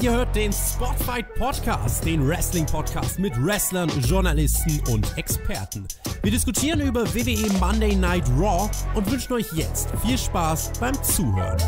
Ihr hört den Spotfight Podcast, den Wrestling Podcast mit Wrestlern, Journalisten und Experten. Wir diskutieren über WWE Monday Night Raw und wünschen euch jetzt viel Spaß beim Zuhören.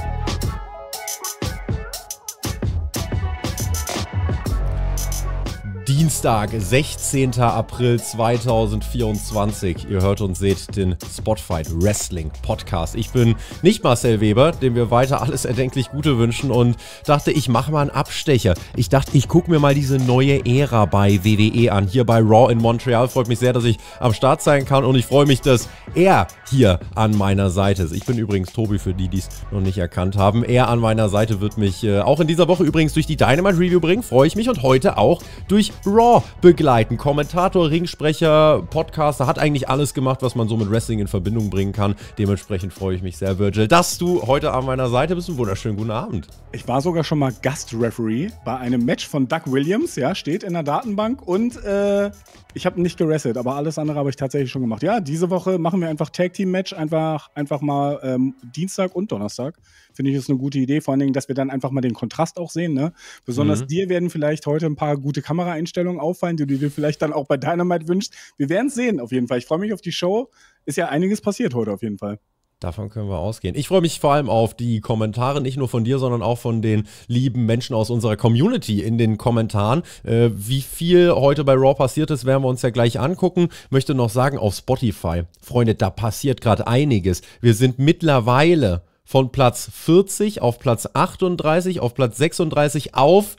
Dienstag, 16. April 2024. Ihr hört und seht den Spotfight Wrestling Podcast. Ich bin nicht Marcel Weber, dem wir weiter alles erdenklich Gute wünschen und dachte, ich mache mal einen Abstecher. Ich dachte, ich gucke mir mal diese neue Ära bei WWE an. Hier bei Raw in Montreal freut mich sehr, dass ich am Start sein kann und ich freue mich, dass er hier an meiner Seite ist. Ich bin übrigens Tobi für die, die es noch nicht erkannt haben. Er an meiner Seite wird mich äh, auch in dieser Woche übrigens durch die Dynamite Review bringen, freue ich mich und heute auch durch Raw begleiten. Kommentator, Ringsprecher, Podcaster, hat eigentlich alles gemacht, was man so mit Wrestling in Verbindung bringen kann. Dementsprechend freue ich mich sehr, Virgil, dass du heute an meiner Seite bist. Einen wunderschönen guten Abend. Ich war sogar schon mal Gastreferee bei einem Match von Doug Williams, ja, steht in der Datenbank und äh, ich habe nicht gerestet, aber alles andere habe ich tatsächlich schon gemacht. Ja, diese Woche machen wir einfach Tag Team Match, einfach, einfach mal ähm, Dienstag und Donnerstag. Finde ich ist eine gute Idee, vor allen Dingen, dass wir dann einfach mal den Kontrast auch sehen. Ne? Besonders mhm. dir werden vielleicht heute ein paar gute Kameraeinstellungen Einstellungen auffallen, die du dir vielleicht dann auch bei Dynamite wünschst. Wir werden es sehen, auf jeden Fall. Ich freue mich auf die Show. Ist ja einiges passiert heute, auf jeden Fall. Davon können wir ausgehen. Ich freue mich vor allem auf die Kommentare, nicht nur von dir, sondern auch von den lieben Menschen aus unserer Community in den Kommentaren. Äh, wie viel heute bei Raw passiert ist, werden wir uns ja gleich angucken. Möchte noch sagen, auf Spotify, Freunde, da passiert gerade einiges. Wir sind mittlerweile von Platz 40 auf Platz 38, auf Platz 36 auf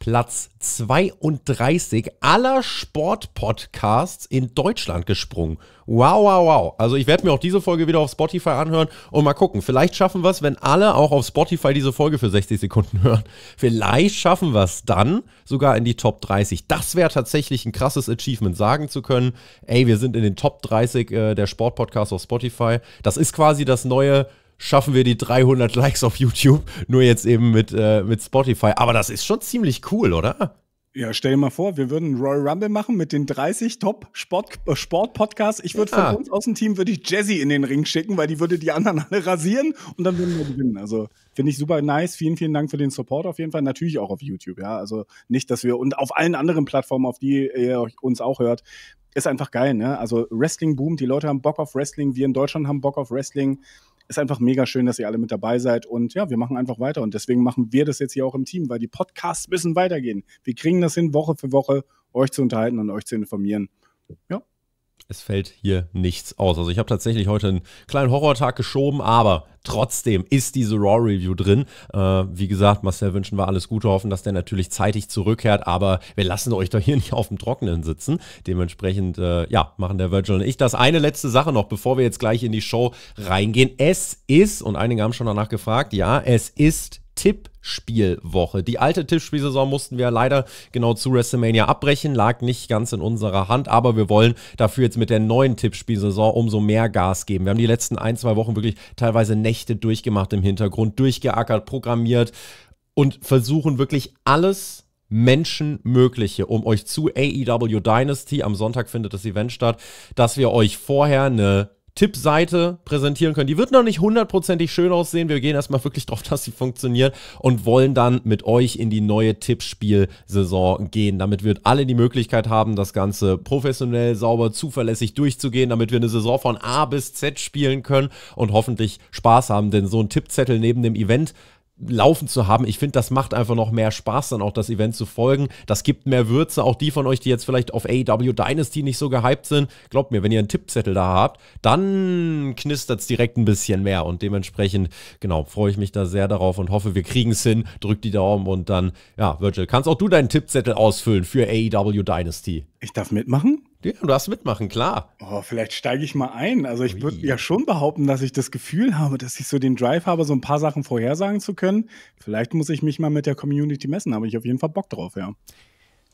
Platz 32 aller Sportpodcasts in Deutschland gesprungen. Wow, wow, wow. Also ich werde mir auch diese Folge wieder auf Spotify anhören und mal gucken. Vielleicht schaffen wir es, wenn alle auch auf Spotify diese Folge für 60 Sekunden hören. Vielleicht schaffen wir es dann sogar in die Top 30. Das wäre tatsächlich ein krasses Achievement, sagen zu können, ey, wir sind in den Top 30 äh, der Sportpodcasts auf Spotify. Das ist quasi das neue schaffen wir die 300 Likes auf YouTube, nur jetzt eben mit, äh, mit Spotify. Aber das ist schon ziemlich cool, oder? Ja, stell dir mal vor, wir würden Royal Rumble machen mit den 30 Top äh, Sport, Sport Podcasts. Ich würde ja. von uns aus dem Team würde ich Jazzy in den Ring schicken, weil die würde die anderen alle rasieren und dann würden wir gewinnen. Also finde ich super nice. Vielen, vielen Dank für den Support auf jeden Fall. Natürlich auch auf YouTube. Ja, also nicht, dass wir und auf allen anderen Plattformen, auf die ihr uns auch hört, ist einfach geil. Ne? Also Wrestling boomt. Die Leute haben Bock auf Wrestling. Wir in Deutschland haben Bock auf Wrestling ist einfach mega schön, dass ihr alle mit dabei seid. Und ja, wir machen einfach weiter. Und deswegen machen wir das jetzt hier auch im Team, weil die Podcasts müssen weitergehen. Wir kriegen das hin, Woche für Woche, euch zu unterhalten und euch zu informieren. Ja, es fällt hier nichts aus. Also ich habe tatsächlich heute einen kleinen Horrortag geschoben, aber trotzdem ist diese Raw-Review drin. Äh, wie gesagt, Marcel wünschen wir alles Gute, hoffen, dass der natürlich zeitig zurückkehrt, aber wir lassen euch doch hier nicht auf dem Trockenen sitzen. Dementsprechend, äh, ja, machen der Virgil und ich das. Eine letzte Sache noch, bevor wir jetzt gleich in die Show reingehen. Es ist, und einige haben schon danach gefragt, ja, es ist Tippspielwoche. Die alte Tippspielsaison mussten wir leider genau zu WrestleMania abbrechen, lag nicht ganz in unserer Hand, aber wir wollen dafür jetzt mit der neuen Tippspielsaison umso mehr Gas geben. Wir haben die letzten ein, zwei Wochen wirklich teilweise Nächte durchgemacht im Hintergrund, durchgeackert, programmiert und versuchen wirklich alles Menschenmögliche, um euch zu AEW Dynasty, am Sonntag findet das Event statt, dass wir euch vorher eine Tippseite präsentieren können. Die wird noch nicht hundertprozentig schön aussehen. Wir gehen erstmal wirklich drauf, dass sie funktioniert und wollen dann mit euch in die neue Tippspielsaison gehen. Damit wir alle die Möglichkeit haben, das Ganze professionell, sauber, zuverlässig durchzugehen, damit wir eine Saison von A bis Z spielen können und hoffentlich Spaß haben. Denn so ein Tippzettel neben dem Event laufen zu haben. Ich finde, das macht einfach noch mehr Spaß, dann auch das Event zu folgen. Das gibt mehr Würze. Auch die von euch, die jetzt vielleicht auf AEW Dynasty nicht so gehypt sind, glaubt mir, wenn ihr einen Tippzettel da habt, dann knistert es direkt ein bisschen mehr. Und dementsprechend, genau, freue ich mich da sehr darauf und hoffe, wir kriegen es hin. Drückt die Daumen und dann, ja, Virgil, kannst auch du deinen Tippzettel ausfüllen für AEW Dynasty. Ich darf mitmachen? Ja, du darfst mitmachen, klar. Oh, vielleicht steige ich mal ein. Also ich würde ja schon behaupten, dass ich das Gefühl habe, dass ich so den Drive habe, so ein paar Sachen vorhersagen zu können. Vielleicht muss ich mich mal mit der Community messen, habe ich auf jeden Fall Bock drauf, ja.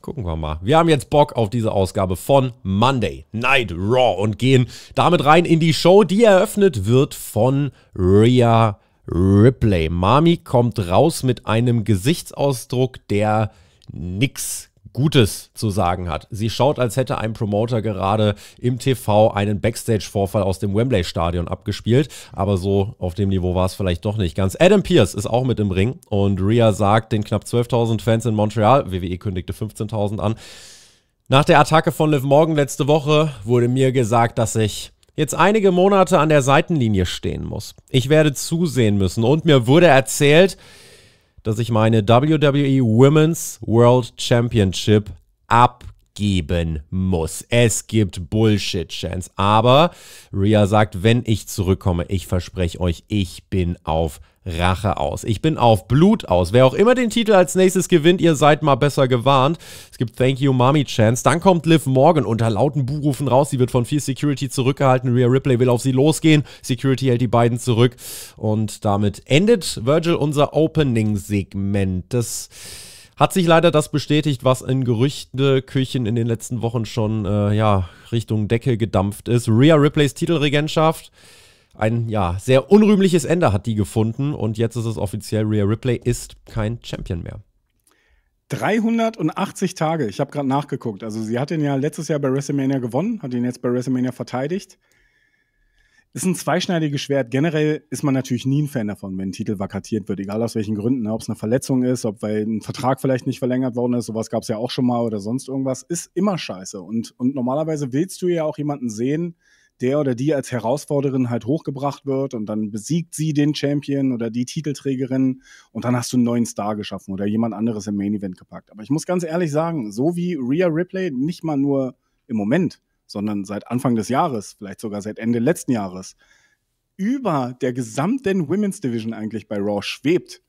Gucken wir mal. Wir haben jetzt Bock auf diese Ausgabe von Monday Night Raw und gehen damit rein in die Show, die eröffnet wird von Rhea Ripley. Mami kommt raus mit einem Gesichtsausdruck, der nix Gutes zu sagen hat. Sie schaut, als hätte ein Promoter gerade im TV einen Backstage-Vorfall aus dem Wembley-Stadion abgespielt, aber so auf dem Niveau war es vielleicht doch nicht ganz. Adam Pierce ist auch mit im Ring und Rhea sagt den knapp 12.000 Fans in Montreal, WWE kündigte 15.000 an, nach der Attacke von Liv Morgan letzte Woche wurde mir gesagt, dass ich jetzt einige Monate an der Seitenlinie stehen muss. Ich werde zusehen müssen und mir wurde erzählt, dass ich meine WWE Women's World Championship abgeben muss. Es gibt Bullshit-Chance. Aber Rhea sagt, wenn ich zurückkomme, ich verspreche euch, ich bin auf Rache aus. Ich bin auf Blut aus. Wer auch immer den Titel als nächstes gewinnt, ihr seid mal besser gewarnt. Es gibt Thank You Mommy Chance. Dann kommt Liv Morgan unter lauten Buhrufen raus. Sie wird von viel Security zurückgehalten. Rhea Ripley will auf sie losgehen. Security hält die beiden zurück. Und damit endet Virgil unser Opening-Segment. Das hat sich leider das bestätigt, was in Gerüchteküchen in den letzten Wochen schon äh, ja, Richtung Decke gedampft ist. Rhea Ripleys Titelregentschaft ein ja, sehr unrühmliches Ende hat die gefunden und jetzt ist es offiziell, Rhea Ripley ist kein Champion mehr. 380 Tage, ich habe gerade nachgeguckt. Also sie hat ihn ja letztes Jahr bei WrestleMania gewonnen, hat ihn jetzt bei WrestleMania verteidigt. Ist ein zweischneidiges Schwert. Generell ist man natürlich nie ein Fan davon, wenn ein Titel vakatiert wird, egal aus welchen Gründen, ne? ob es eine Verletzung ist, ob weil ein Vertrag vielleicht nicht verlängert worden ist, sowas gab es ja auch schon mal oder sonst irgendwas, ist immer scheiße. Und, und normalerweise willst du ja auch jemanden sehen, der oder die als Herausforderin halt hochgebracht wird und dann besiegt sie den Champion oder die Titelträgerin und dann hast du einen neuen Star geschaffen oder jemand anderes im Main Event gepackt. Aber ich muss ganz ehrlich sagen, so wie Rhea Ripley nicht mal nur im Moment, sondern seit Anfang des Jahres, vielleicht sogar seit Ende letzten Jahres, über der gesamten Women's Division eigentlich bei Raw schwebt,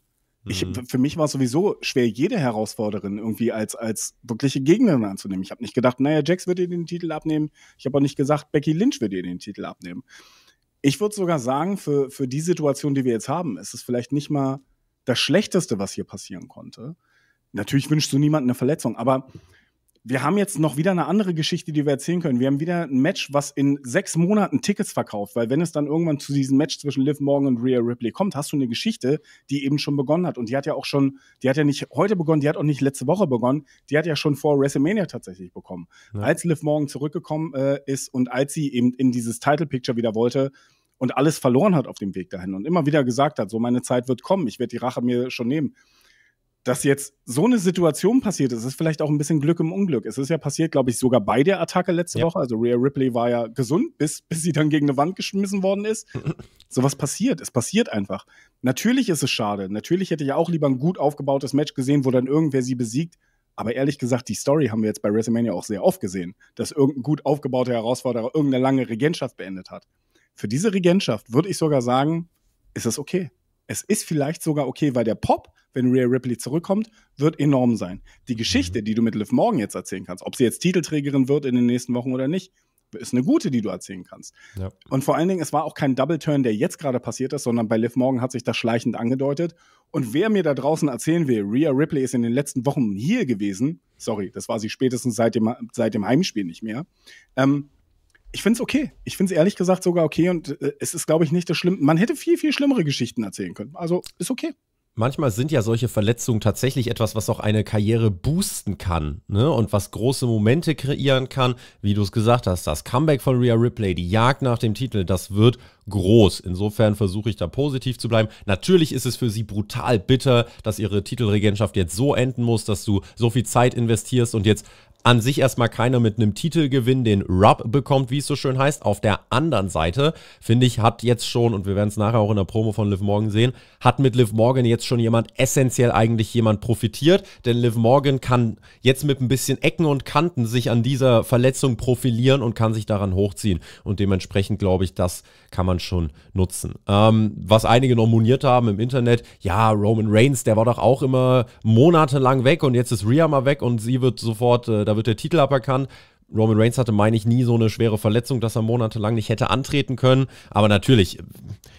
ich, mhm. für mich war es sowieso schwer, jede Herausforderin irgendwie als, als wirkliche Gegnerin anzunehmen. Ich habe nicht gedacht, naja, Jax wird ihr den Titel abnehmen. Ich habe auch nicht gesagt, Becky Lynch wird ihr den Titel abnehmen. Ich würde sogar sagen, für, für die Situation, die wir jetzt haben, ist es vielleicht nicht mal das Schlechteste, was hier passieren konnte. Natürlich wünschst du niemandem eine Verletzung, aber wir haben jetzt noch wieder eine andere Geschichte, die wir erzählen können. Wir haben wieder ein Match, was in sechs Monaten Tickets verkauft, weil wenn es dann irgendwann zu diesem Match zwischen Liv Morgan und Rhea Ripley kommt, hast du eine Geschichte, die eben schon begonnen hat. Und die hat ja auch schon, die hat ja nicht heute begonnen, die hat auch nicht letzte Woche begonnen, die hat ja schon vor WrestleMania tatsächlich bekommen. Ja. Als Liv Morgan zurückgekommen äh, ist und als sie eben in dieses Title Picture wieder wollte, und alles verloren hat auf dem Weg dahin und immer wieder gesagt hat, so meine Zeit wird kommen, ich werde die Rache mir schon nehmen dass jetzt so eine Situation passiert ist, ist vielleicht auch ein bisschen Glück im Unglück. Es ist ja passiert, glaube ich, sogar bei der Attacke letzte ja. Woche. Also Rhea Ripley war ja gesund, bis, bis sie dann gegen eine Wand geschmissen worden ist. Sowas passiert. Es passiert einfach. Natürlich ist es schade. Natürlich hätte ich auch lieber ein gut aufgebautes Match gesehen, wo dann irgendwer sie besiegt. Aber ehrlich gesagt, die Story haben wir jetzt bei WrestleMania auch sehr oft gesehen, dass irgendein gut aufgebauter Herausforderer irgendeine lange Regentschaft beendet hat. Für diese Regentschaft würde ich sogar sagen, ist es okay. Es ist vielleicht sogar okay, weil der Pop, wenn Rhea Ripley zurückkommt, wird enorm sein. Die Geschichte, mhm. die du mit Liv Morgan jetzt erzählen kannst, ob sie jetzt Titelträgerin wird in den nächsten Wochen oder nicht, ist eine gute, die du erzählen kannst. Ja. Und vor allen Dingen, es war auch kein Double Turn, der jetzt gerade passiert ist, sondern bei Liv Morgan hat sich das schleichend angedeutet. Und mhm. wer mir da draußen erzählen will, Rhea Ripley ist in den letzten Wochen hier gewesen, sorry, das war sie spätestens seit dem, seit dem Heimspiel nicht mehr, ähm, ich finde es okay. Ich finde es ehrlich gesagt sogar okay und äh, es ist, glaube ich, nicht das Schlimme. Man hätte viel, viel schlimmere Geschichten erzählen können. Also ist okay. Manchmal sind ja solche Verletzungen tatsächlich etwas, was auch eine Karriere boosten kann ne? und was große Momente kreieren kann. Wie du es gesagt hast, das Comeback von Rhea Ripley, die Jagd nach dem Titel, das wird groß. Insofern versuche ich da positiv zu bleiben. Natürlich ist es für sie brutal bitter, dass ihre Titelregentschaft jetzt so enden muss, dass du so viel Zeit investierst und jetzt an sich erstmal keiner mit einem Titelgewinn den Rub bekommt, wie es so schön heißt. Auf der anderen Seite, finde ich, hat jetzt schon, und wir werden es nachher auch in der Promo von Liv Morgan sehen, hat mit Liv Morgan jetzt schon jemand, essentiell eigentlich jemand profitiert, denn Liv Morgan kann jetzt mit ein bisschen Ecken und Kanten sich an dieser Verletzung profilieren und kann sich daran hochziehen. Und dementsprechend glaube ich, das kann man schon nutzen. Ähm, was einige noch moniert haben im Internet, ja, Roman Reigns, der war doch auch immer monatelang weg und jetzt ist Rhea mal weg und sie wird sofort äh, da wird der Titel aberkannt. Roman Reigns hatte, meine ich, nie so eine schwere Verletzung, dass er monatelang nicht hätte antreten können. Aber natürlich,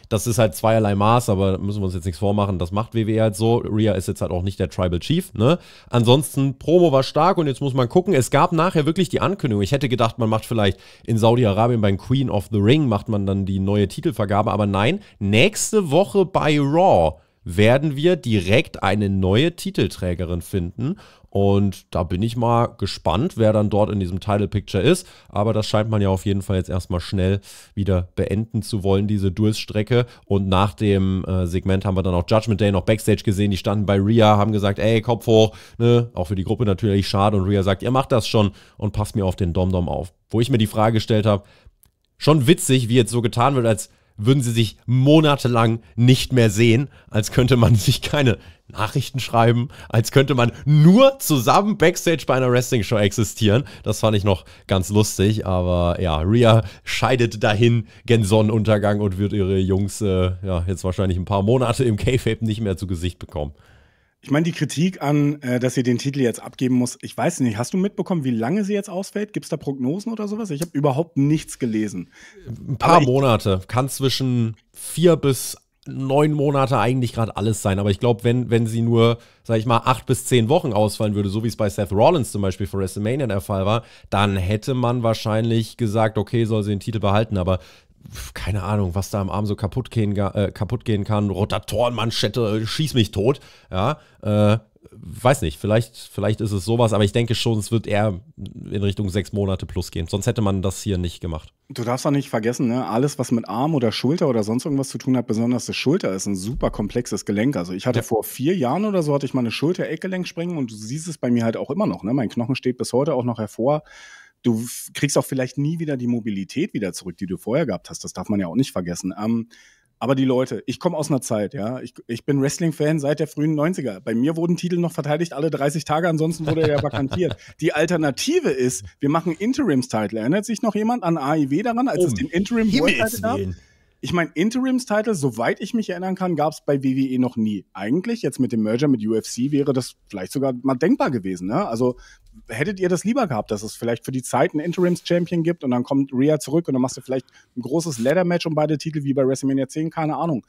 das ist halt zweierlei Maß, aber müssen wir uns jetzt nichts vormachen. Das macht WWE halt so. Rhea ist jetzt halt auch nicht der Tribal Chief. Ne? Ansonsten, Promo war stark und jetzt muss man gucken. Es gab nachher wirklich die Ankündigung. Ich hätte gedacht, man macht vielleicht in Saudi-Arabien beim Queen of the Ring, macht man dann die neue Titelvergabe. Aber nein, nächste Woche bei Raw werden wir direkt eine neue Titelträgerin finden. Und da bin ich mal gespannt, wer dann dort in diesem Title Picture ist. Aber das scheint man ja auf jeden Fall jetzt erstmal schnell wieder beenden zu wollen, diese Durststrecke. Und nach dem äh, Segment haben wir dann auch Judgment Day noch Backstage gesehen. Die standen bei Rhea, haben gesagt, ey, Kopf hoch. Ne? Auch für die Gruppe natürlich schade. Und Rhea sagt, ihr macht das schon und passt mir auf den Dom-Dom auf. Wo ich mir die Frage gestellt habe, schon witzig, wie jetzt so getan wird, als würden sie sich monatelang nicht mehr sehen, als könnte man sich keine Nachrichten schreiben, als könnte man nur zusammen Backstage bei einer Wrestling-Show existieren. Das fand ich noch ganz lustig, aber ja, Rhea scheidet dahin gen Sonnenuntergang und wird ihre Jungs äh, ja, jetzt wahrscheinlich ein paar Monate im K-Fape nicht mehr zu Gesicht bekommen. Ich meine, die Kritik an, äh, dass sie den Titel jetzt abgeben muss, ich weiß nicht, hast du mitbekommen, wie lange sie jetzt ausfällt? Gibt es da Prognosen oder sowas? Ich habe überhaupt nichts gelesen. Ein paar Monate, kann zwischen vier bis neun Monate eigentlich gerade alles sein. Aber ich glaube, wenn, wenn sie nur, sag ich mal, acht bis zehn Wochen ausfallen würde, so wie es bei Seth Rollins zum Beispiel für WrestleMania der Fall war, dann hätte man wahrscheinlich gesagt, okay, soll sie den Titel behalten. Aber keine Ahnung, was da am Arm so kaputt gehen, äh, kaputt gehen kann. Rotatorenmanschette, schieß mich tot. Ja, äh, weiß nicht, vielleicht, vielleicht ist es sowas, aber ich denke schon, es wird eher in Richtung sechs Monate plus gehen. Sonst hätte man das hier nicht gemacht. Du darfst auch nicht vergessen, ne? alles, was mit Arm oder Schulter oder sonst irgendwas zu tun hat, besonders die Schulter ist ein super komplexes Gelenk. Also ich hatte ja. vor vier Jahren oder so, hatte ich mal eine Schulter-Eckgelenksprengung und du siehst es bei mir halt auch immer noch. Ne? Mein Knochen steht bis heute auch noch hervor du kriegst auch vielleicht nie wieder die Mobilität wieder zurück, die du vorher gehabt hast. Das darf man ja auch nicht vergessen. Ähm, aber die Leute, ich komme aus einer Zeit, ja. Ich, ich bin Wrestling-Fan seit der frühen 90er. Bei mir wurden Titel noch verteidigt alle 30 Tage, ansonsten wurde er ja vakantiert. Die Alternative ist, wir machen Interims-Title. Erinnert sich noch jemand an AIW daran, als um, es den Interim World Title gab? ich meine, Interims-Title, soweit ich mich erinnern kann, gab es bei WWE noch nie. Eigentlich, jetzt mit dem Merger mit UFC wäre das vielleicht sogar mal denkbar gewesen. Ne? Also hättet ihr das lieber gehabt, dass es vielleicht für die Zeit einen Interims-Champion gibt und dann kommt Rhea zurück und dann machst du vielleicht ein großes Ladder-Match um beide Titel wie bei WrestleMania 10, keine Ahnung.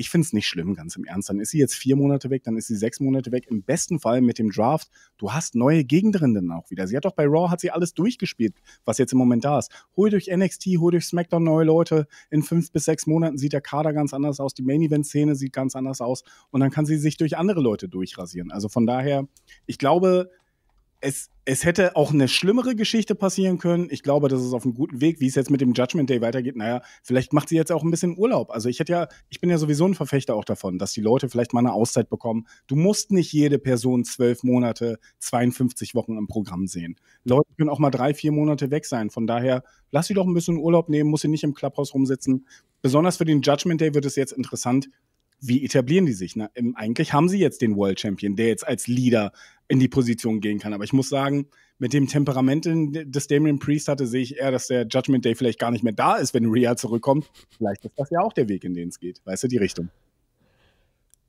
Ich finde es nicht schlimm, ganz im Ernst. Dann ist sie jetzt vier Monate weg, dann ist sie sechs Monate weg. Im besten Fall mit dem Draft, du hast neue Gegnerinnen auch wieder. Sie hat doch bei Raw, hat sie alles durchgespielt, was jetzt im Moment da ist. Hol durch NXT, hol durch SmackDown neue Leute. In fünf bis sechs Monaten sieht der Kader ganz anders aus, die Main-Event-Szene sieht ganz anders aus und dann kann sie sich durch andere Leute durchrasieren. Also von daher, ich glaube, es, es hätte auch eine schlimmere Geschichte passieren können. Ich glaube, das ist auf einem guten Weg. Wie es jetzt mit dem Judgment Day weitergeht, naja, vielleicht macht sie jetzt auch ein bisschen Urlaub. Also ich hätte ja, ich bin ja sowieso ein Verfechter auch davon, dass die Leute vielleicht mal eine Auszeit bekommen. Du musst nicht jede Person zwölf Monate, 52 Wochen im Programm sehen. Leute können auch mal drei, vier Monate weg sein. Von daher, lass sie doch ein bisschen Urlaub nehmen, muss sie nicht im Clubhouse rumsitzen. Besonders für den Judgment Day wird es jetzt interessant, wie etablieren die sich? Ne? Ähm, eigentlich haben sie jetzt den World Champion, der jetzt als Leader in die Position gehen kann. Aber ich muss sagen, mit dem Temperament, das Damien Priest hatte, sehe ich eher, dass der Judgment Day vielleicht gar nicht mehr da ist, wenn Rhea zurückkommt. Vielleicht ist das ja auch der Weg, in den es geht. Weißt du, die Richtung.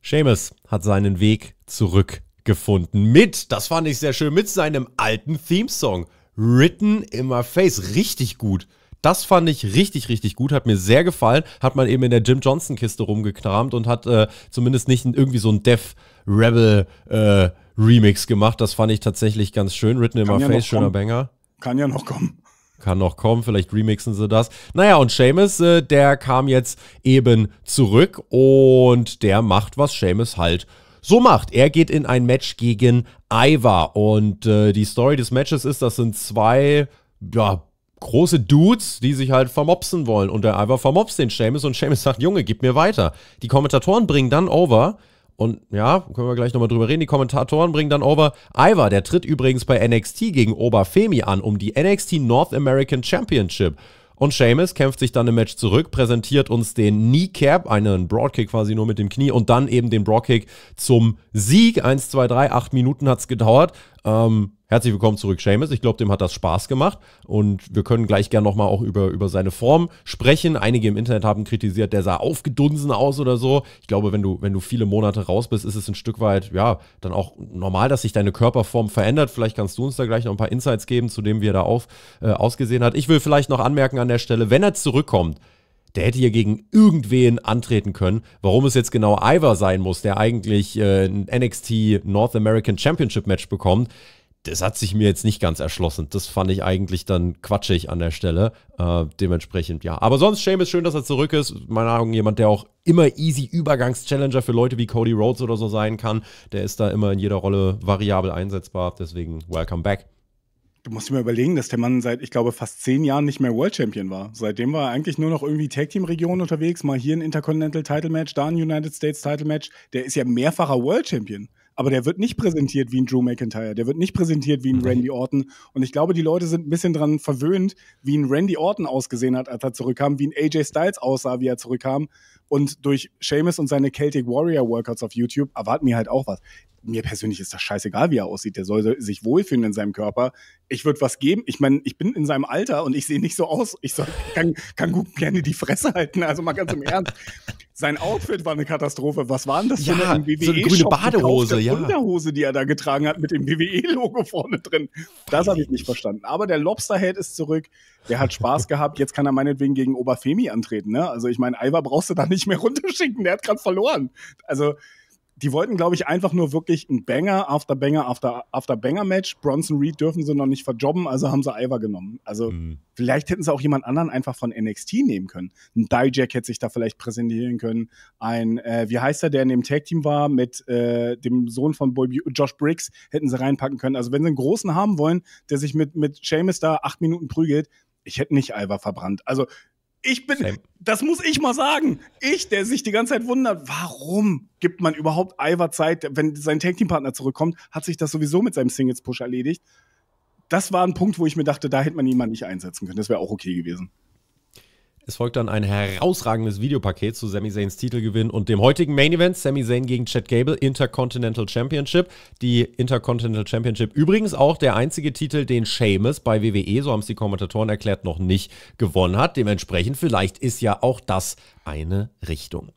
Seamus hat seinen Weg zurückgefunden mit, das fand ich sehr schön, mit seinem alten Theme-Song. Written in my face. Richtig gut. Das fand ich richtig, richtig gut, hat mir sehr gefallen. Hat man eben in der Jim Johnson-Kiste rumgekramt und hat äh, zumindest nicht irgendwie so ein Death Rebel äh, Remix gemacht. Das fand ich tatsächlich ganz schön. Written in My ja Face, schöner Banger. Kann ja noch kommen. Kann noch kommen, vielleicht remixen sie das. Naja, und Seamus, äh, der kam jetzt eben zurück und der macht, was Seamus halt so macht. Er geht in ein Match gegen Ivar und äh, die Story des Matches ist, das sind zwei, ja, große Dudes, die sich halt vermopsen wollen. Und der Ivar vermopst den Seamus und Seamus sagt, Junge, gib mir weiter. Die Kommentatoren bringen dann over, und ja, können wir gleich nochmal drüber reden. Die Kommentatoren bringen dann over. Ivar, der tritt übrigens bei NXT gegen Oberfemi an um die NXT North American Championship. Und Seamus kämpft sich dann im Match zurück, präsentiert uns den Kneecap, einen Broadkick quasi nur mit dem Knie und dann eben den Broadkick zum Sieg. 1, 2, 3, 8 Minuten hat es gedauert. Ähm, herzlich willkommen zurück, Seamus. Ich glaube, dem hat das Spaß gemacht. Und wir können gleich gerne nochmal auch über, über seine Form sprechen. Einige im Internet haben kritisiert, der sah aufgedunsen aus oder so. Ich glaube, wenn du, wenn du viele Monate raus bist, ist es ein Stück weit, ja, dann auch normal, dass sich deine Körperform verändert. Vielleicht kannst du uns da gleich noch ein paar Insights geben, zu dem, wie er da auf, äh, ausgesehen hat. Ich will vielleicht noch anmerken an der Stelle, wenn er zurückkommt, der hätte hier gegen irgendwen antreten können. Warum es jetzt genau Ivar sein muss, der eigentlich äh, ein NXT North American Championship Match bekommt, das hat sich mir jetzt nicht ganz erschlossen. Das fand ich eigentlich dann quatschig an der Stelle. Äh, dementsprechend, ja. Aber sonst, Shame ist schön, dass er zurück ist. Meine Augen, jemand, der auch immer easy Übergangs-Challenger für Leute wie Cody Rhodes oder so sein kann. Der ist da immer in jeder Rolle variabel einsetzbar. Deswegen, welcome back. Du musst dir mal überlegen, dass der Mann seit, ich glaube, fast zehn Jahren nicht mehr World Champion war. Seitdem war er eigentlich nur noch irgendwie Tag Team Region unterwegs, mal hier ein Intercontinental Title Match, da ein United States Title Match. Der ist ja mehrfacher World Champion aber der wird nicht präsentiert wie ein Drew McIntyre, der wird nicht präsentiert wie ein Randy Orton. Und ich glaube, die Leute sind ein bisschen dran verwöhnt, wie ein Randy Orton ausgesehen hat, als er zurückkam, wie ein AJ Styles aussah, wie er zurückkam. Und durch Seamus und seine Celtic Warrior Workouts auf YouTube erwarten mir halt auch was. Mir persönlich ist das scheißegal, wie er aussieht. Der soll sich wohlfühlen in seinem Körper. Ich würde was geben. Ich meine, ich bin in seinem Alter und ich sehe nicht so aus. Ich soll, kann, kann gut gerne die Fresse halten. Also mal ganz im Ernst. Sein Outfit war eine Katastrophe. Was war denn das ja, für eine WWE so eine grüne Badehose, ja. Unterhose, die er da getragen hat mit dem WWE-Logo vorne drin. Das habe ich nicht verstanden. Aber der Lobsterhead ist zurück. Der hat Spaß gehabt. Jetzt kann er meinetwegen gegen Oberfemi antreten. Ne? Also ich meine, Alva brauchst du da nicht mehr runterschicken. Der hat gerade verloren. Also die wollten, glaube ich, einfach nur wirklich ein Banger after Banger after, after Banger Match. Bronson Reed dürfen sie noch nicht verjobben, also haben sie Ivar genommen. Also mhm. vielleicht hätten sie auch jemand anderen einfach von NXT nehmen können. Ein Dijack hätte sich da vielleicht präsentieren können. Ein, äh, wie heißt er, der in dem Tag Team war mit äh, dem Sohn von Boy, Josh Briggs, hätten sie reinpacken können. Also wenn sie einen großen haben wollen, der sich mit, mit Seamus da acht Minuten prügelt, ich hätte nicht Ivar verbrannt. Also ich bin, Same. das muss ich mal sagen. Ich, der sich die ganze Zeit wundert, warum gibt man überhaupt Ivar Zeit, wenn sein Tag Team Partner zurückkommt, hat sich das sowieso mit seinem Singles Push erledigt. Das war ein Punkt, wo ich mir dachte, da hätte man ihn nicht einsetzen können. Das wäre auch okay gewesen. Es folgt dann ein herausragendes Videopaket zu Sami Zayns Titelgewinn und dem heutigen Main Event, Sami Zayn gegen Chad Gable, Intercontinental Championship. Die Intercontinental Championship übrigens auch der einzige Titel, den Seamus bei WWE, so haben es die Kommentatoren erklärt, noch nicht gewonnen hat. Dementsprechend vielleicht ist ja auch das eine Richtung.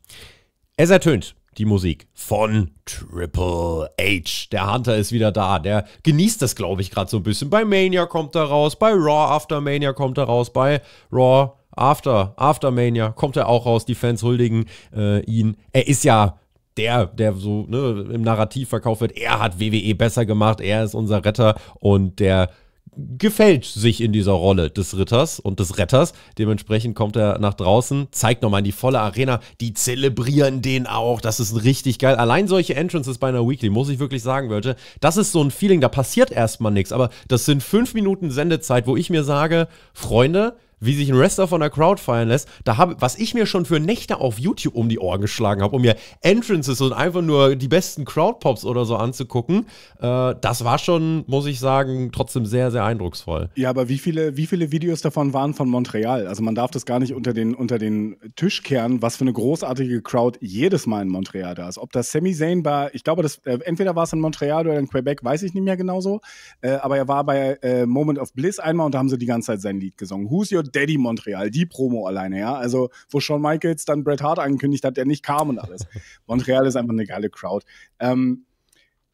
Es ertönt die Musik von Triple H. Der Hunter ist wieder da. Der genießt das, glaube ich, gerade so ein bisschen. Bei Mania kommt er raus, bei Raw After Mania kommt er raus, bei Raw After, Mania kommt er auch raus, die Fans huldigen äh, ihn. Er ist ja der, der so ne, im Narrativ verkauft wird, er hat WWE besser gemacht, er ist unser Retter und der gefällt sich in dieser Rolle des Ritters und des Retters. Dementsprechend kommt er nach draußen, zeigt nochmal in die volle Arena. Die zelebrieren den auch. Das ist richtig geil. Allein solche Entrances bei einer Weekly, muss ich wirklich sagen, Leute, das ist so ein Feeling, da passiert erstmal nichts. Aber das sind fünf Minuten Sendezeit, wo ich mir sage, Freunde, wie sich ein Wrestler von der Crowd feiern lässt, da habe, was ich mir schon für Nächte auf YouTube um die Ohren geschlagen habe, um mir Entrances und einfach nur die besten Crowdpops oder so anzugucken, äh, das war schon, muss ich sagen, trotzdem sehr, sehr eindrucksvoll. Ja, aber wie viele, wie viele Videos davon waren von Montreal? Also man darf das gar nicht unter den, unter den Tisch kehren, was für eine großartige Crowd jedes Mal in Montreal da ist. Ob das Sammy Zayn war, ich glaube, das, äh, entweder war es in Montreal oder in Quebec, weiß ich nicht mehr genau so, äh, aber er war bei äh, Moment of Bliss einmal und da haben sie die ganze Zeit sein Lied gesungen. Who's your Daddy Montreal, die Promo alleine, ja. Also, wo Shawn Michaels dann Bret Hart angekündigt hat, der nicht kam und alles. Montreal ist einfach eine geile Crowd. Ähm,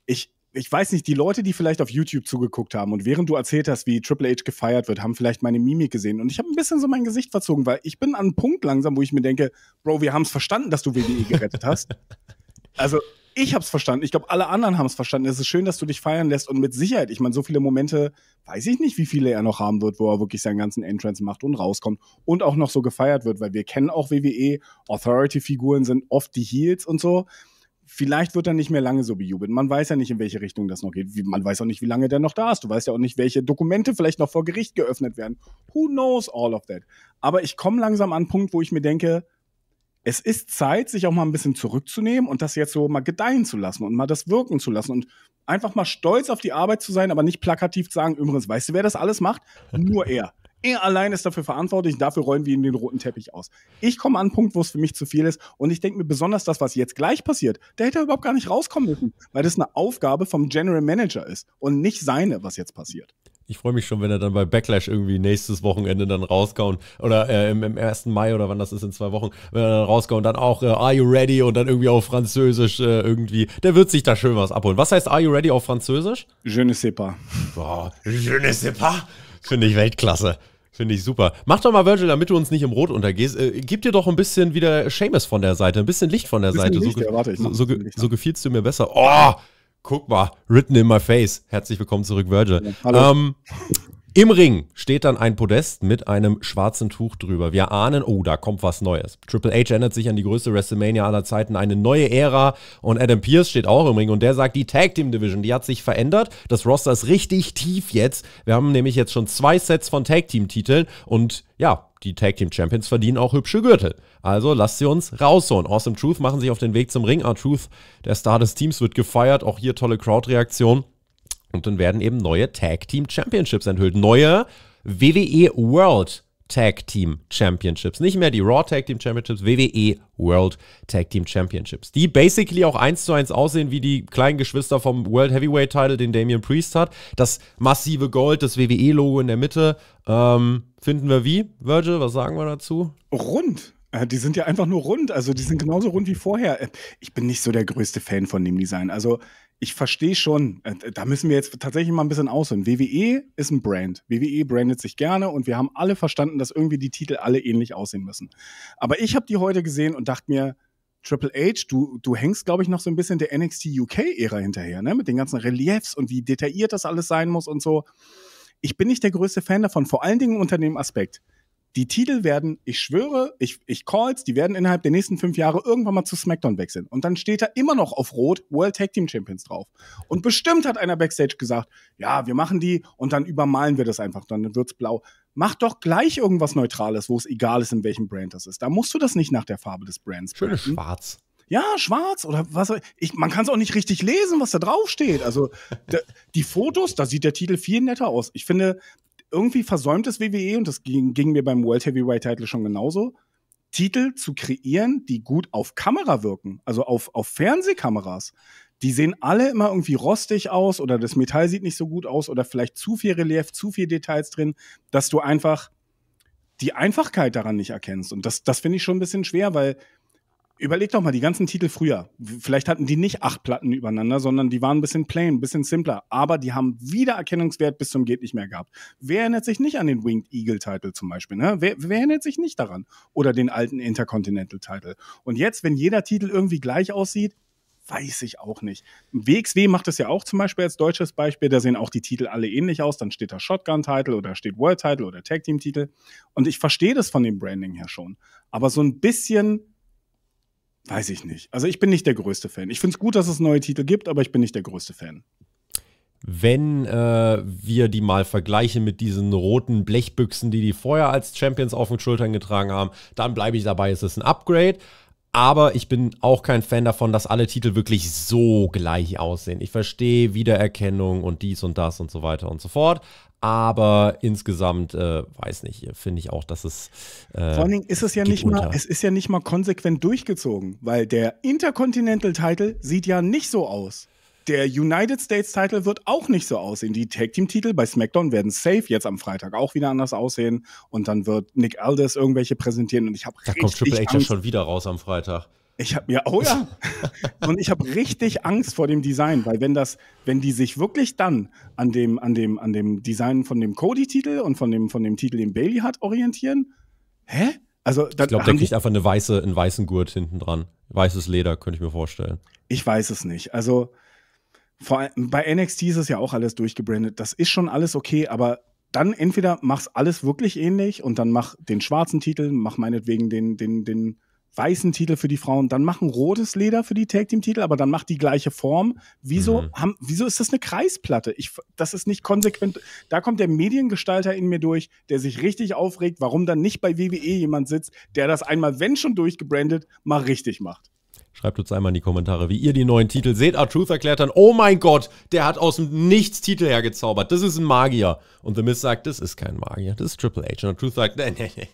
ich, ich weiß nicht, die Leute, die vielleicht auf YouTube zugeguckt haben und während du erzählt hast, wie Triple H gefeiert wird, haben vielleicht meine Mimik gesehen. Und ich habe ein bisschen so mein Gesicht verzogen, weil ich bin an einem Punkt langsam, wo ich mir denke, Bro, wir haben es verstanden, dass du WWE gerettet hast. Also ich habe es verstanden. Ich glaube, alle anderen haben es verstanden. Es ist schön, dass du dich feiern lässt und mit Sicherheit. Ich meine, so viele Momente weiß ich nicht, wie viele er noch haben wird, wo er wirklich seinen ganzen Entrance macht und rauskommt und auch noch so gefeiert wird, weil wir kennen auch WWE. Authority-Figuren sind oft die Heels und so. Vielleicht wird er nicht mehr lange so bejubelt. Man weiß ja nicht, in welche Richtung das noch geht. Man weiß auch nicht, wie lange der noch da ist. Du weißt ja auch nicht, welche Dokumente vielleicht noch vor Gericht geöffnet werden. Who knows all of that? Aber ich komme langsam an einen Punkt, wo ich mir denke, es ist Zeit, sich auch mal ein bisschen zurückzunehmen und das jetzt so mal gedeihen zu lassen und mal das wirken zu lassen und einfach mal stolz auf die Arbeit zu sein, aber nicht plakativ zu sagen, übrigens, weißt du, wer das alles macht? Nur er. Er allein ist dafür verantwortlich und dafür rollen wir ihm den roten Teppich aus. Ich komme an einen Punkt, wo es für mich zu viel ist und ich denke mir besonders das, was jetzt gleich passiert, der hätte überhaupt gar nicht rauskommen müssen, weil das eine Aufgabe vom General Manager ist und nicht seine, was jetzt passiert ich freue mich schon, wenn er dann bei Backlash irgendwie nächstes Wochenende dann rauskommt oder äh, im, im 1. Mai oder wann das ist in zwei Wochen, wenn er dann rauskommt und dann auch äh, Are You Ready und dann irgendwie auf Französisch äh, irgendwie, der wird sich da schön was abholen. Was heißt Are You Ready auf Französisch? Je ne sais pas. Boah, je ne sais pas. Finde ich Weltklasse. Finde ich super. Mach doch mal, Virgil, damit du uns nicht im Rot untergehst, äh, gib dir doch ein bisschen wieder Seamus von der Seite, ein bisschen Licht von der Seite. Licht, so, ja, so, so, ge so gefielst du mir besser. Oh, Guck mal, written in my face. Herzlich willkommen zurück, Virgil. Ja, hallo. Ähm, im Ring steht dann ein Podest mit einem schwarzen Tuch drüber. Wir ahnen, oh, da kommt was Neues. Triple H ändert sich an die größte WrestleMania aller Zeiten, eine neue Ära. Und Adam Pierce steht auch im Ring und der sagt, die Tag Team Division, die hat sich verändert. Das Roster ist richtig tief jetzt. Wir haben nämlich jetzt schon zwei Sets von Tag Team Titeln und ja, die Tag Team Champions verdienen auch hübsche Gürtel. Also lasst sie uns rausholen. Awesome Truth machen sich auf den Weg zum Ring. Our ah, Truth, der Star des Teams, wird gefeiert. Auch hier tolle Crowd-Reaktion. Und dann werden eben neue Tag Team Championships enthüllt. Neue WWE World Tag Team Championships. Nicht mehr die Raw Tag Team Championships, WWE World Tag Team Championships. Die basically auch eins zu eins aussehen wie die kleinen Geschwister vom World Heavyweight Title, den Damian Priest hat. Das massive Gold, das WWE-Logo in der Mitte. Ähm, finden wir wie, Virgil? Was sagen wir dazu? Rund. Äh, die sind ja einfach nur rund. Also die sind genauso rund wie vorher. Äh, ich bin nicht so der größte Fan von dem Design. Also ich verstehe schon, äh, da müssen wir jetzt tatsächlich mal ein bisschen aushören. WWE ist ein Brand. WWE brandet sich gerne und wir haben alle verstanden, dass irgendwie die Titel alle ähnlich aussehen müssen. Aber ich habe die heute gesehen und dachte mir, Triple H, du, du hängst, glaube ich, noch so ein bisschen der NXT UK-Ära hinterher, ne? Mit den ganzen Reliefs und wie detailliert das alles sein muss und so. Ich bin nicht der größte Fan davon, vor allen Dingen unter dem Aspekt die Titel werden, ich schwöre, ich, ich call's, die werden innerhalb der nächsten fünf Jahre irgendwann mal zu SmackDown wechseln. Und dann steht da immer noch auf Rot World Tag Team Champions drauf. Und bestimmt hat einer Backstage gesagt, ja, wir machen die und dann übermalen wir das einfach, dann wird's blau. Mach doch gleich irgendwas Neutrales, wo es egal ist, in welchem Brand das ist. Da musst du das nicht nach der Farbe des Brands. Schönes Schwarz ja, schwarz oder was ich, man kann es auch nicht richtig lesen, was da drauf steht. Also da, die Fotos, da sieht der Titel viel netter aus. Ich finde, irgendwie versäumt es WWE, und das ging, ging mir beim World Heavyweight Title schon genauso, Titel zu kreieren, die gut auf Kamera wirken, also auf, auf Fernsehkameras. Die sehen alle immer irgendwie rostig aus oder das Metall sieht nicht so gut aus oder vielleicht zu viel Relief, zu viel Details drin, dass du einfach die Einfachkeit daran nicht erkennst. Und das, das finde ich schon ein bisschen schwer, weil Überleg doch mal, die ganzen Titel früher, vielleicht hatten die nicht acht Platten übereinander, sondern die waren ein bisschen plain, ein bisschen simpler, aber die haben Wiedererkennungswert bis zum geht nicht mehr gehabt. Wer erinnert sich nicht an den Winged Eagle Title zum Beispiel? Ne? Wer, wer erinnert sich nicht daran? Oder den alten Intercontinental Title? Und jetzt, wenn jeder Titel irgendwie gleich aussieht, weiß ich auch nicht. WXW macht es ja auch zum Beispiel als deutsches Beispiel. Da sehen auch die Titel alle ähnlich aus. Dann steht da Shotgun-Title oder steht World-Title oder Tag-Team-Titel. Und ich verstehe das von dem Branding her schon. Aber so ein bisschen weiß ich nicht. Also ich bin nicht der größte Fan. Ich finde es gut, dass es neue Titel gibt, aber ich bin nicht der größte Fan. Wenn äh, wir die mal vergleichen mit diesen roten Blechbüchsen, die die vorher als Champions auf den Schultern getragen haben, dann bleibe ich dabei, es ist ein Upgrade. Aber ich bin auch kein Fan davon, dass alle Titel wirklich so gleich aussehen. Ich verstehe Wiedererkennung und dies und das und so weiter und so fort. Aber insgesamt, äh, weiß nicht, finde ich auch, dass es. Äh, Vor allen Dingen ist es ja nicht unter. mal, es ist ja nicht mal konsequent durchgezogen, weil der Intercontinental Title sieht ja nicht so aus. Der United States Title wird auch nicht so aussehen. Die Tag Team Titel bei SmackDown werden safe jetzt am Freitag auch wieder anders aussehen und dann wird Nick Aldis irgendwelche präsentieren und ich habe Da kommt Triple H ja schon wieder raus am Freitag. Ich habe mir oh ja. und ich habe richtig Angst vor dem Design, weil wenn das, wenn die sich wirklich dann an dem, an dem, an dem Design von dem Cody-Titel und von dem, von dem Titel, den Bailey hat, orientieren, hä? Also, ich glaube, der kriegt einfach eine weiße, einen weißen Gurt hinten dran. Weißes Leder, könnte ich mir vorstellen. Ich weiß es nicht. Also, vor allem bei NXT ist es ja auch alles durchgebrandet. Das ist schon alles okay, aber dann entweder mach's alles wirklich ähnlich und dann mach den schwarzen Titel, mach meinetwegen den, den, den weißen Titel für die Frauen, dann mach ein rotes Leder für die Tag Team Titel, aber dann mach die gleiche Form. Wieso mhm. haben, wieso ist das eine Kreisplatte? Ich, das ist nicht konsequent. Da kommt der Mediengestalter in mir durch, der sich richtig aufregt, warum dann nicht bei WWE jemand sitzt, der das einmal, wenn schon durchgebrandet, mal richtig macht. Schreibt uns einmal in die Kommentare, wie ihr die neuen Titel seht. Ah, Truth erklärt dann, oh mein Gott, der hat aus dem Nichts Titel hergezaubert. Das ist ein Magier. Und The Mist sagt, das ist kein Magier, das ist Triple H. Und Truth sagt, nee, nee, nee.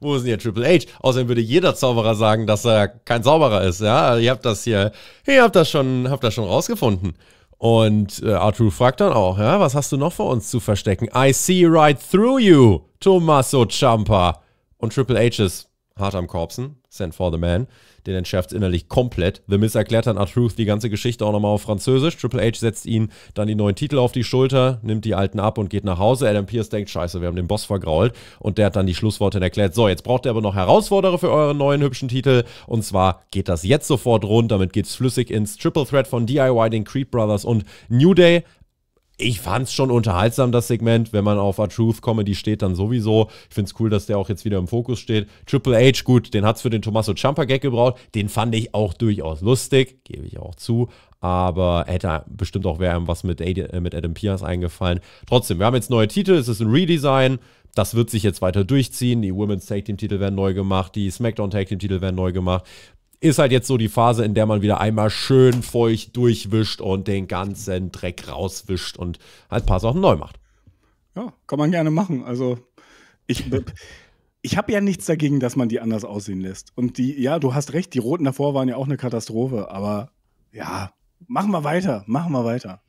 Wo ist denn hier Triple H? Außerdem würde jeder Zauberer sagen, dass er kein Zauberer ist. Ja, also ihr habt das hier, ihr habt das schon, habt das schon rausgefunden. Und äh, Arthur fragt dann auch, ja, was hast du noch vor uns zu verstecken? I see right through you, Tommaso Ciampa. Und Triple H ist hart am Korbsen, send for the man den entschärft innerlich komplett. The Miz erklärt dann R-Truth die ganze Geschichte auch nochmal auf Französisch. Triple H setzt ihn dann die neuen Titel auf die Schulter, nimmt die alten ab und geht nach Hause. Adam Pierce denkt, scheiße, wir haben den Boss vergrault. Und der hat dann die Schlussworte erklärt, so, jetzt braucht ihr aber noch Herausforderer für euren neuen hübschen Titel. Und zwar geht das jetzt sofort rund, damit geht's flüssig ins Triple Threat von DIY, den Creep Brothers und New Day ich fand's schon unterhaltsam, das Segment. Wenn man auf A Truth Comedy steht, dann sowieso. Ich find's cool, dass der auch jetzt wieder im Fokus steht. Triple H, gut, den hat's für den Tommaso Ciampa Gag gebraucht. Den fand ich auch durchaus lustig, gebe ich auch zu. Aber hätte bestimmt auch wäre was mit, äh, mit Adam Pierce eingefallen. Trotzdem, wir haben jetzt neue Titel. Es ist ein Redesign. Das wird sich jetzt weiter durchziehen. Die Women's Tag Team Titel werden neu gemacht. Die SmackDown Tag Team Titel werden neu gemacht ist halt jetzt so die Phase, in der man wieder einmal schön feucht durchwischt und den ganzen Dreck rauswischt und halt ein paar Sachen neu macht. Ja, kann man gerne machen. Also ich, ich habe ja nichts dagegen, dass man die anders aussehen lässt. Und die, ja, du hast recht, die roten davor waren ja auch eine Katastrophe, aber ja, machen wir weiter, machen wir weiter.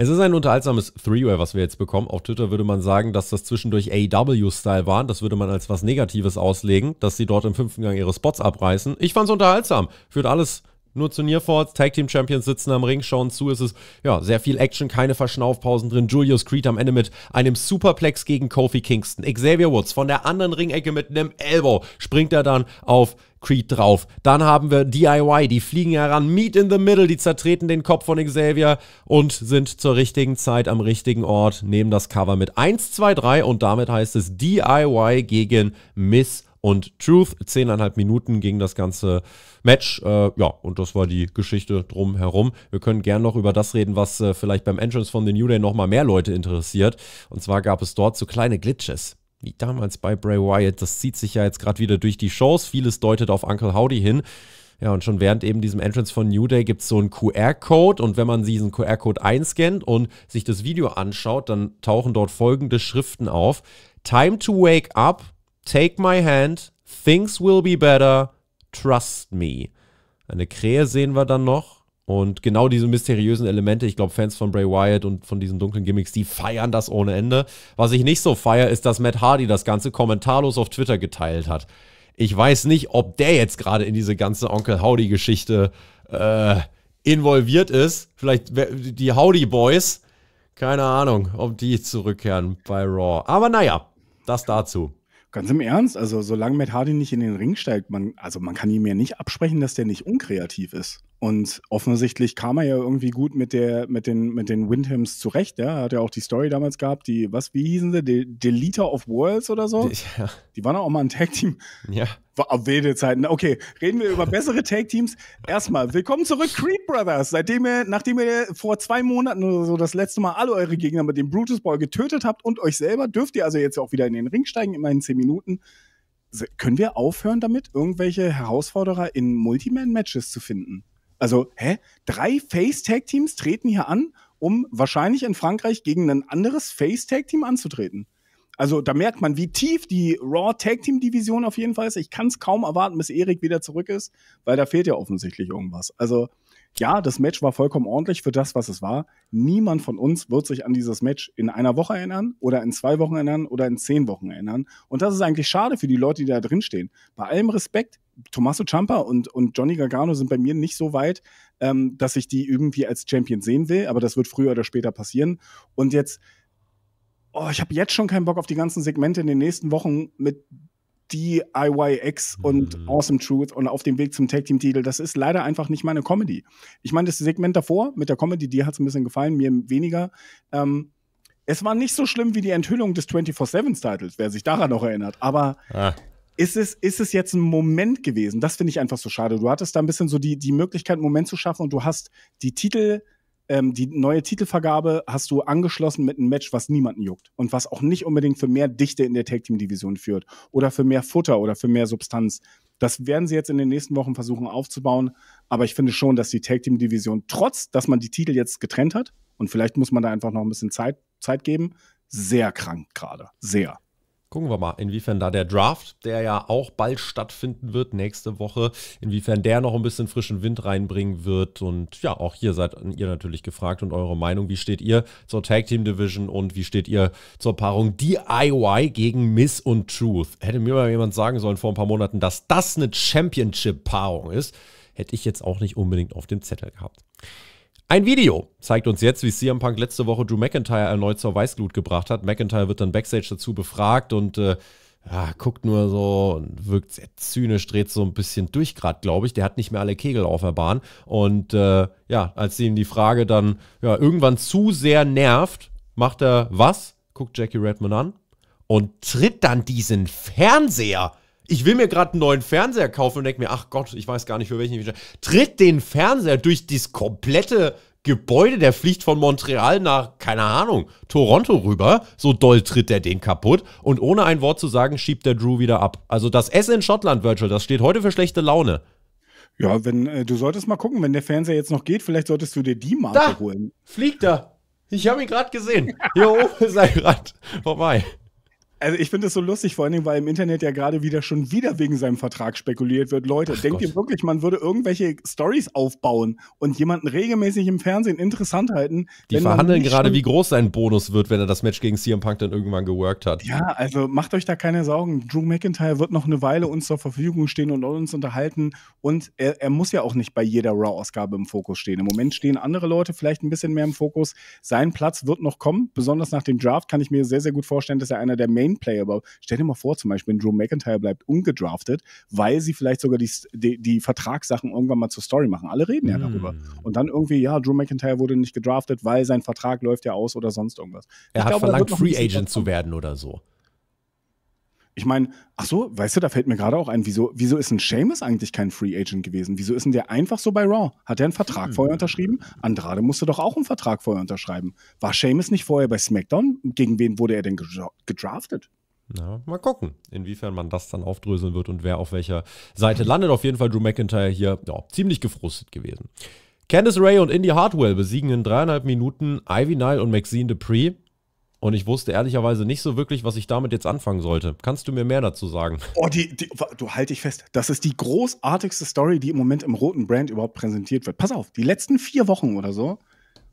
Es ist ein unterhaltsames Three-Way, was wir jetzt bekommen. Auf Twitter würde man sagen, dass das zwischendurch AEW-Style waren. Das würde man als was Negatives auslegen, dass sie dort im fünften Gang ihre Spots abreißen. Ich fand's unterhaltsam. Führt alles nur zu Turnierforts, Tag Team Champions sitzen am Ring, schauen zu. Es ist ja sehr viel Action, keine Verschnaufpausen drin. Julius Creed am Ende mit einem Superplex gegen Kofi Kingston. Xavier Woods von der anderen Ringecke mit einem Elbow springt er dann auf Creed drauf. Dann haben wir DIY, die fliegen heran. Meet in the Middle, die zertreten den Kopf von Xavier und sind zur richtigen Zeit am richtigen Ort, nehmen das Cover mit 1, 2, 3 und damit heißt es DIY gegen Miss und Truth. Zehneinhalb Minuten ging das ganze Match. Äh, ja, und das war die Geschichte drumherum. Wir können gern noch über das reden, was äh, vielleicht beim Entrance von The New Day nochmal mehr Leute interessiert. Und zwar gab es dort so kleine Glitches wie damals bei Bray Wyatt. Das zieht sich ja jetzt gerade wieder durch die Shows. Vieles deutet auf Uncle Howdy hin. Ja, und schon während eben diesem Entrance von New Day gibt es so einen QR-Code und wenn man diesen QR-Code einscannt und sich das Video anschaut, dann tauchen dort folgende Schriften auf. Time to wake up, take my hand, things will be better, trust me. Eine Krähe sehen wir dann noch und genau diese mysteriösen Elemente, ich glaube, Fans von Bray Wyatt und von diesen dunklen Gimmicks, die feiern das ohne Ende. Was ich nicht so feiere, ist, dass Matt Hardy das Ganze kommentarlos auf Twitter geteilt hat. Ich weiß nicht, ob der jetzt gerade in diese ganze Onkel Howdy-Geschichte äh, involviert ist. Vielleicht die Howdy Boys. Keine Ahnung, ob die zurückkehren bei Raw. Aber naja, das dazu. Ganz im Ernst, also solange Matt Hardy nicht in den Ring steigt, man, also man kann ihm ja nicht absprechen, dass der nicht unkreativ ist. Und offensichtlich kam er ja irgendwie gut mit der, mit den, mit den Windhams zurecht, ja. Er hat ja auch die Story damals gehabt, die, was, wie hießen sie? De Deleter of Worlds oder so? Ja. Die waren auch mal ein Tag-Team. Ja. War wilde Zeiten. Okay, reden wir über bessere Tag-Teams. Erstmal, willkommen zurück, Creep Brothers. Seitdem ihr, nachdem ihr vor zwei Monaten oder so das letzte Mal alle eure Gegner mit dem Brutus Boy getötet habt und euch selber, dürft ihr also jetzt auch wieder in den Ring steigen, immerhin zehn Minuten. Können wir aufhören damit, irgendwelche Herausforderer in Multiman-Matches zu finden? Also, hä? Drei Face-Tag-Teams treten hier an, um wahrscheinlich in Frankreich gegen ein anderes Face-Tag-Team anzutreten. Also da merkt man, wie tief die Raw Tag Team Division auf jeden Fall ist. Ich kann es kaum erwarten, bis Erik wieder zurück ist, weil da fehlt ja offensichtlich irgendwas. Also ja, das Match war vollkommen ordentlich für das, was es war. Niemand von uns wird sich an dieses Match in einer Woche erinnern oder in zwei Wochen erinnern oder in zehn Wochen erinnern. Und das ist eigentlich schade für die Leute, die da drinstehen. Bei allem Respekt, Tommaso Ciampa und, und Johnny Gargano sind bei mir nicht so weit, ähm, dass ich die irgendwie als Champion sehen will, aber das wird früher oder später passieren. Und jetzt, oh, ich habe jetzt schon keinen Bock auf die ganzen Segmente in den nächsten Wochen mit DIYX mhm. und Awesome Truth und auf dem Weg zum Tag Team Titel. Das ist leider einfach nicht meine Comedy. Ich meine, das Segment davor mit der Comedy, die hat es ein bisschen gefallen, mir weniger. Ähm, es war nicht so schlimm wie die Enthüllung des 24-7-Titles, wer sich daran noch erinnert. Aber ah ist es, ist es jetzt ein Moment gewesen? Das finde ich einfach so schade. Du hattest da ein bisschen so die, die Möglichkeit, einen Moment zu schaffen und du hast die Titel, ähm, die neue Titelvergabe hast du angeschlossen mit einem Match, was niemanden juckt und was auch nicht unbedingt für mehr Dichte in der Tag Team Division führt oder für mehr Futter oder für mehr Substanz. Das werden sie jetzt in den nächsten Wochen versuchen aufzubauen. Aber ich finde schon, dass die Tag Team Division, trotz dass man die Titel jetzt getrennt hat, und vielleicht muss man da einfach noch ein bisschen Zeit, Zeit geben, sehr krank gerade. Sehr. Gucken wir mal, inwiefern da der Draft, der ja auch bald stattfinden wird nächste Woche, inwiefern der noch ein bisschen frischen Wind reinbringen wird. Und ja, auch hier seid ihr natürlich gefragt und eure Meinung. Wie steht ihr zur Tag Team Division und wie steht ihr zur Paarung DIY gegen Miss und Truth? Hätte mir mal jemand sagen sollen vor ein paar Monaten, dass das eine Championship-Paarung ist, hätte ich jetzt auch nicht unbedingt auf dem Zettel gehabt. Ein Video zeigt uns jetzt, wie CM Punk letzte Woche Drew McIntyre erneut zur Weißglut gebracht hat. McIntyre wird dann backstage dazu befragt und äh, ja, guckt nur so und wirkt sehr zynisch, dreht so ein bisschen durch gerade, glaube ich. Der hat nicht mehr alle Kegel auf der Bahn. Und äh, ja, als ihm die Frage dann ja, irgendwann zu sehr nervt, macht er was? Guckt Jackie Redmond an und tritt dann diesen Fernseher ich will mir gerade einen neuen Fernseher kaufen und denke mir, ach Gott, ich weiß gar nicht, für welchen ich mich Tritt den Fernseher durch das komplette Gebäude, der fliegt von Montreal nach, keine Ahnung, Toronto rüber. So doll tritt er den kaputt. Und ohne ein Wort zu sagen, schiebt der Drew wieder ab. Also das S in Schottland, Virtual, das steht heute für schlechte Laune. Ja, wenn äh, du solltest mal gucken, wenn der Fernseher jetzt noch geht, vielleicht solltest du dir die Marke da, holen. Fliegt er. Ich habe ihn gerade gesehen. Hier oben ist er gerade vorbei. Also ich finde es so lustig, vor allen Dingen, weil im Internet ja gerade wieder schon wieder wegen seinem Vertrag spekuliert wird. Leute, Ach denkt Gott. ihr wirklich, man würde irgendwelche Stories aufbauen und jemanden regelmäßig im Fernsehen interessant halten? Die verhandeln gerade, wie groß sein Bonus wird, wenn er das Match gegen CM Punk dann irgendwann geworkt hat. Ja, also macht euch da keine Sorgen. Drew McIntyre wird noch eine Weile uns zur Verfügung stehen und uns unterhalten. Und er, er muss ja auch nicht bei jeder Raw-Ausgabe im Fokus stehen. Im Moment stehen andere Leute vielleicht ein bisschen mehr im Fokus. Sein Platz wird noch kommen. Besonders nach dem Draft kann ich mir sehr, sehr gut vorstellen, dass er einer der Main Gameplay, aber stell dir mal vor, zum Beispiel, wenn Drew McIntyre bleibt ungedraftet, weil sie vielleicht sogar die, die, die Vertragssachen irgendwann mal zur Story machen. Alle reden ja mm. darüber. Und dann irgendwie, ja, Drew McIntyre wurde nicht gedraftet, weil sein Vertrag läuft ja aus oder sonst irgendwas. Er ich hat glaube, verlangt, Free Agent zu werden oder so. Ich meine, ach so, weißt du, da fällt mir gerade auch ein, wieso, wieso ist ein Seamus eigentlich kein Free Agent gewesen? Wieso ist denn der einfach so bei Raw? Hat er einen Vertrag hm. vorher unterschrieben? Andrade musste doch auch einen Vertrag vorher unterschreiben. War Seamus nicht vorher bei SmackDown? Gegen wen wurde er denn gedraftet? Na, mal gucken, inwiefern man das dann aufdröseln wird und wer auf welcher Seite landet. Auf jeden Fall Drew McIntyre hier ja, ziemlich gefrustet gewesen. Candice Ray und Indy Hartwell besiegen in dreieinhalb Minuten Ivy Nile und Maxine Dupree. Und ich wusste ehrlicherweise nicht so wirklich, was ich damit jetzt anfangen sollte. Kannst du mir mehr dazu sagen? Oh, die, die, du halt dich fest. Das ist die großartigste Story, die im Moment im roten Brand überhaupt präsentiert wird. Pass auf, die letzten vier Wochen oder so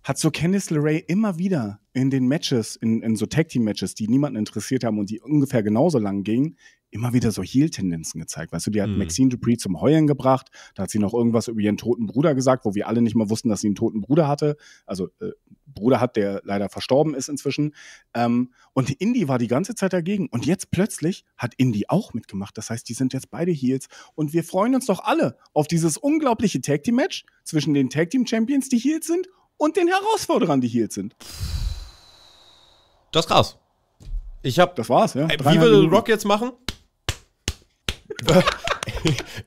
hat so Candice LeRae immer wieder in den Matches, in, in so Tag-Team-Matches, die niemanden interessiert haben und die ungefähr genauso lang gingen, immer wieder so Heel-Tendenzen gezeigt. Weißt du, die hat mhm. Maxine Dupree zum Heulen gebracht, da hat sie noch irgendwas über ihren toten Bruder gesagt, wo wir alle nicht mal wussten, dass sie einen toten Bruder hatte. Also äh, Bruder hat, der leider verstorben ist inzwischen. Ähm, und Indy war die ganze Zeit dagegen. Und jetzt plötzlich hat Indy auch mitgemacht. Das heißt, die sind jetzt beide Heels. Und wir freuen uns doch alle auf dieses unglaubliche Tag-Team-Match zwischen den Tag-Team-Champions, die Heels sind, und den Herausforderern, die hier sind. Das ist krass. Ich hab. Das war's, ja. Wie will Rock jetzt machen?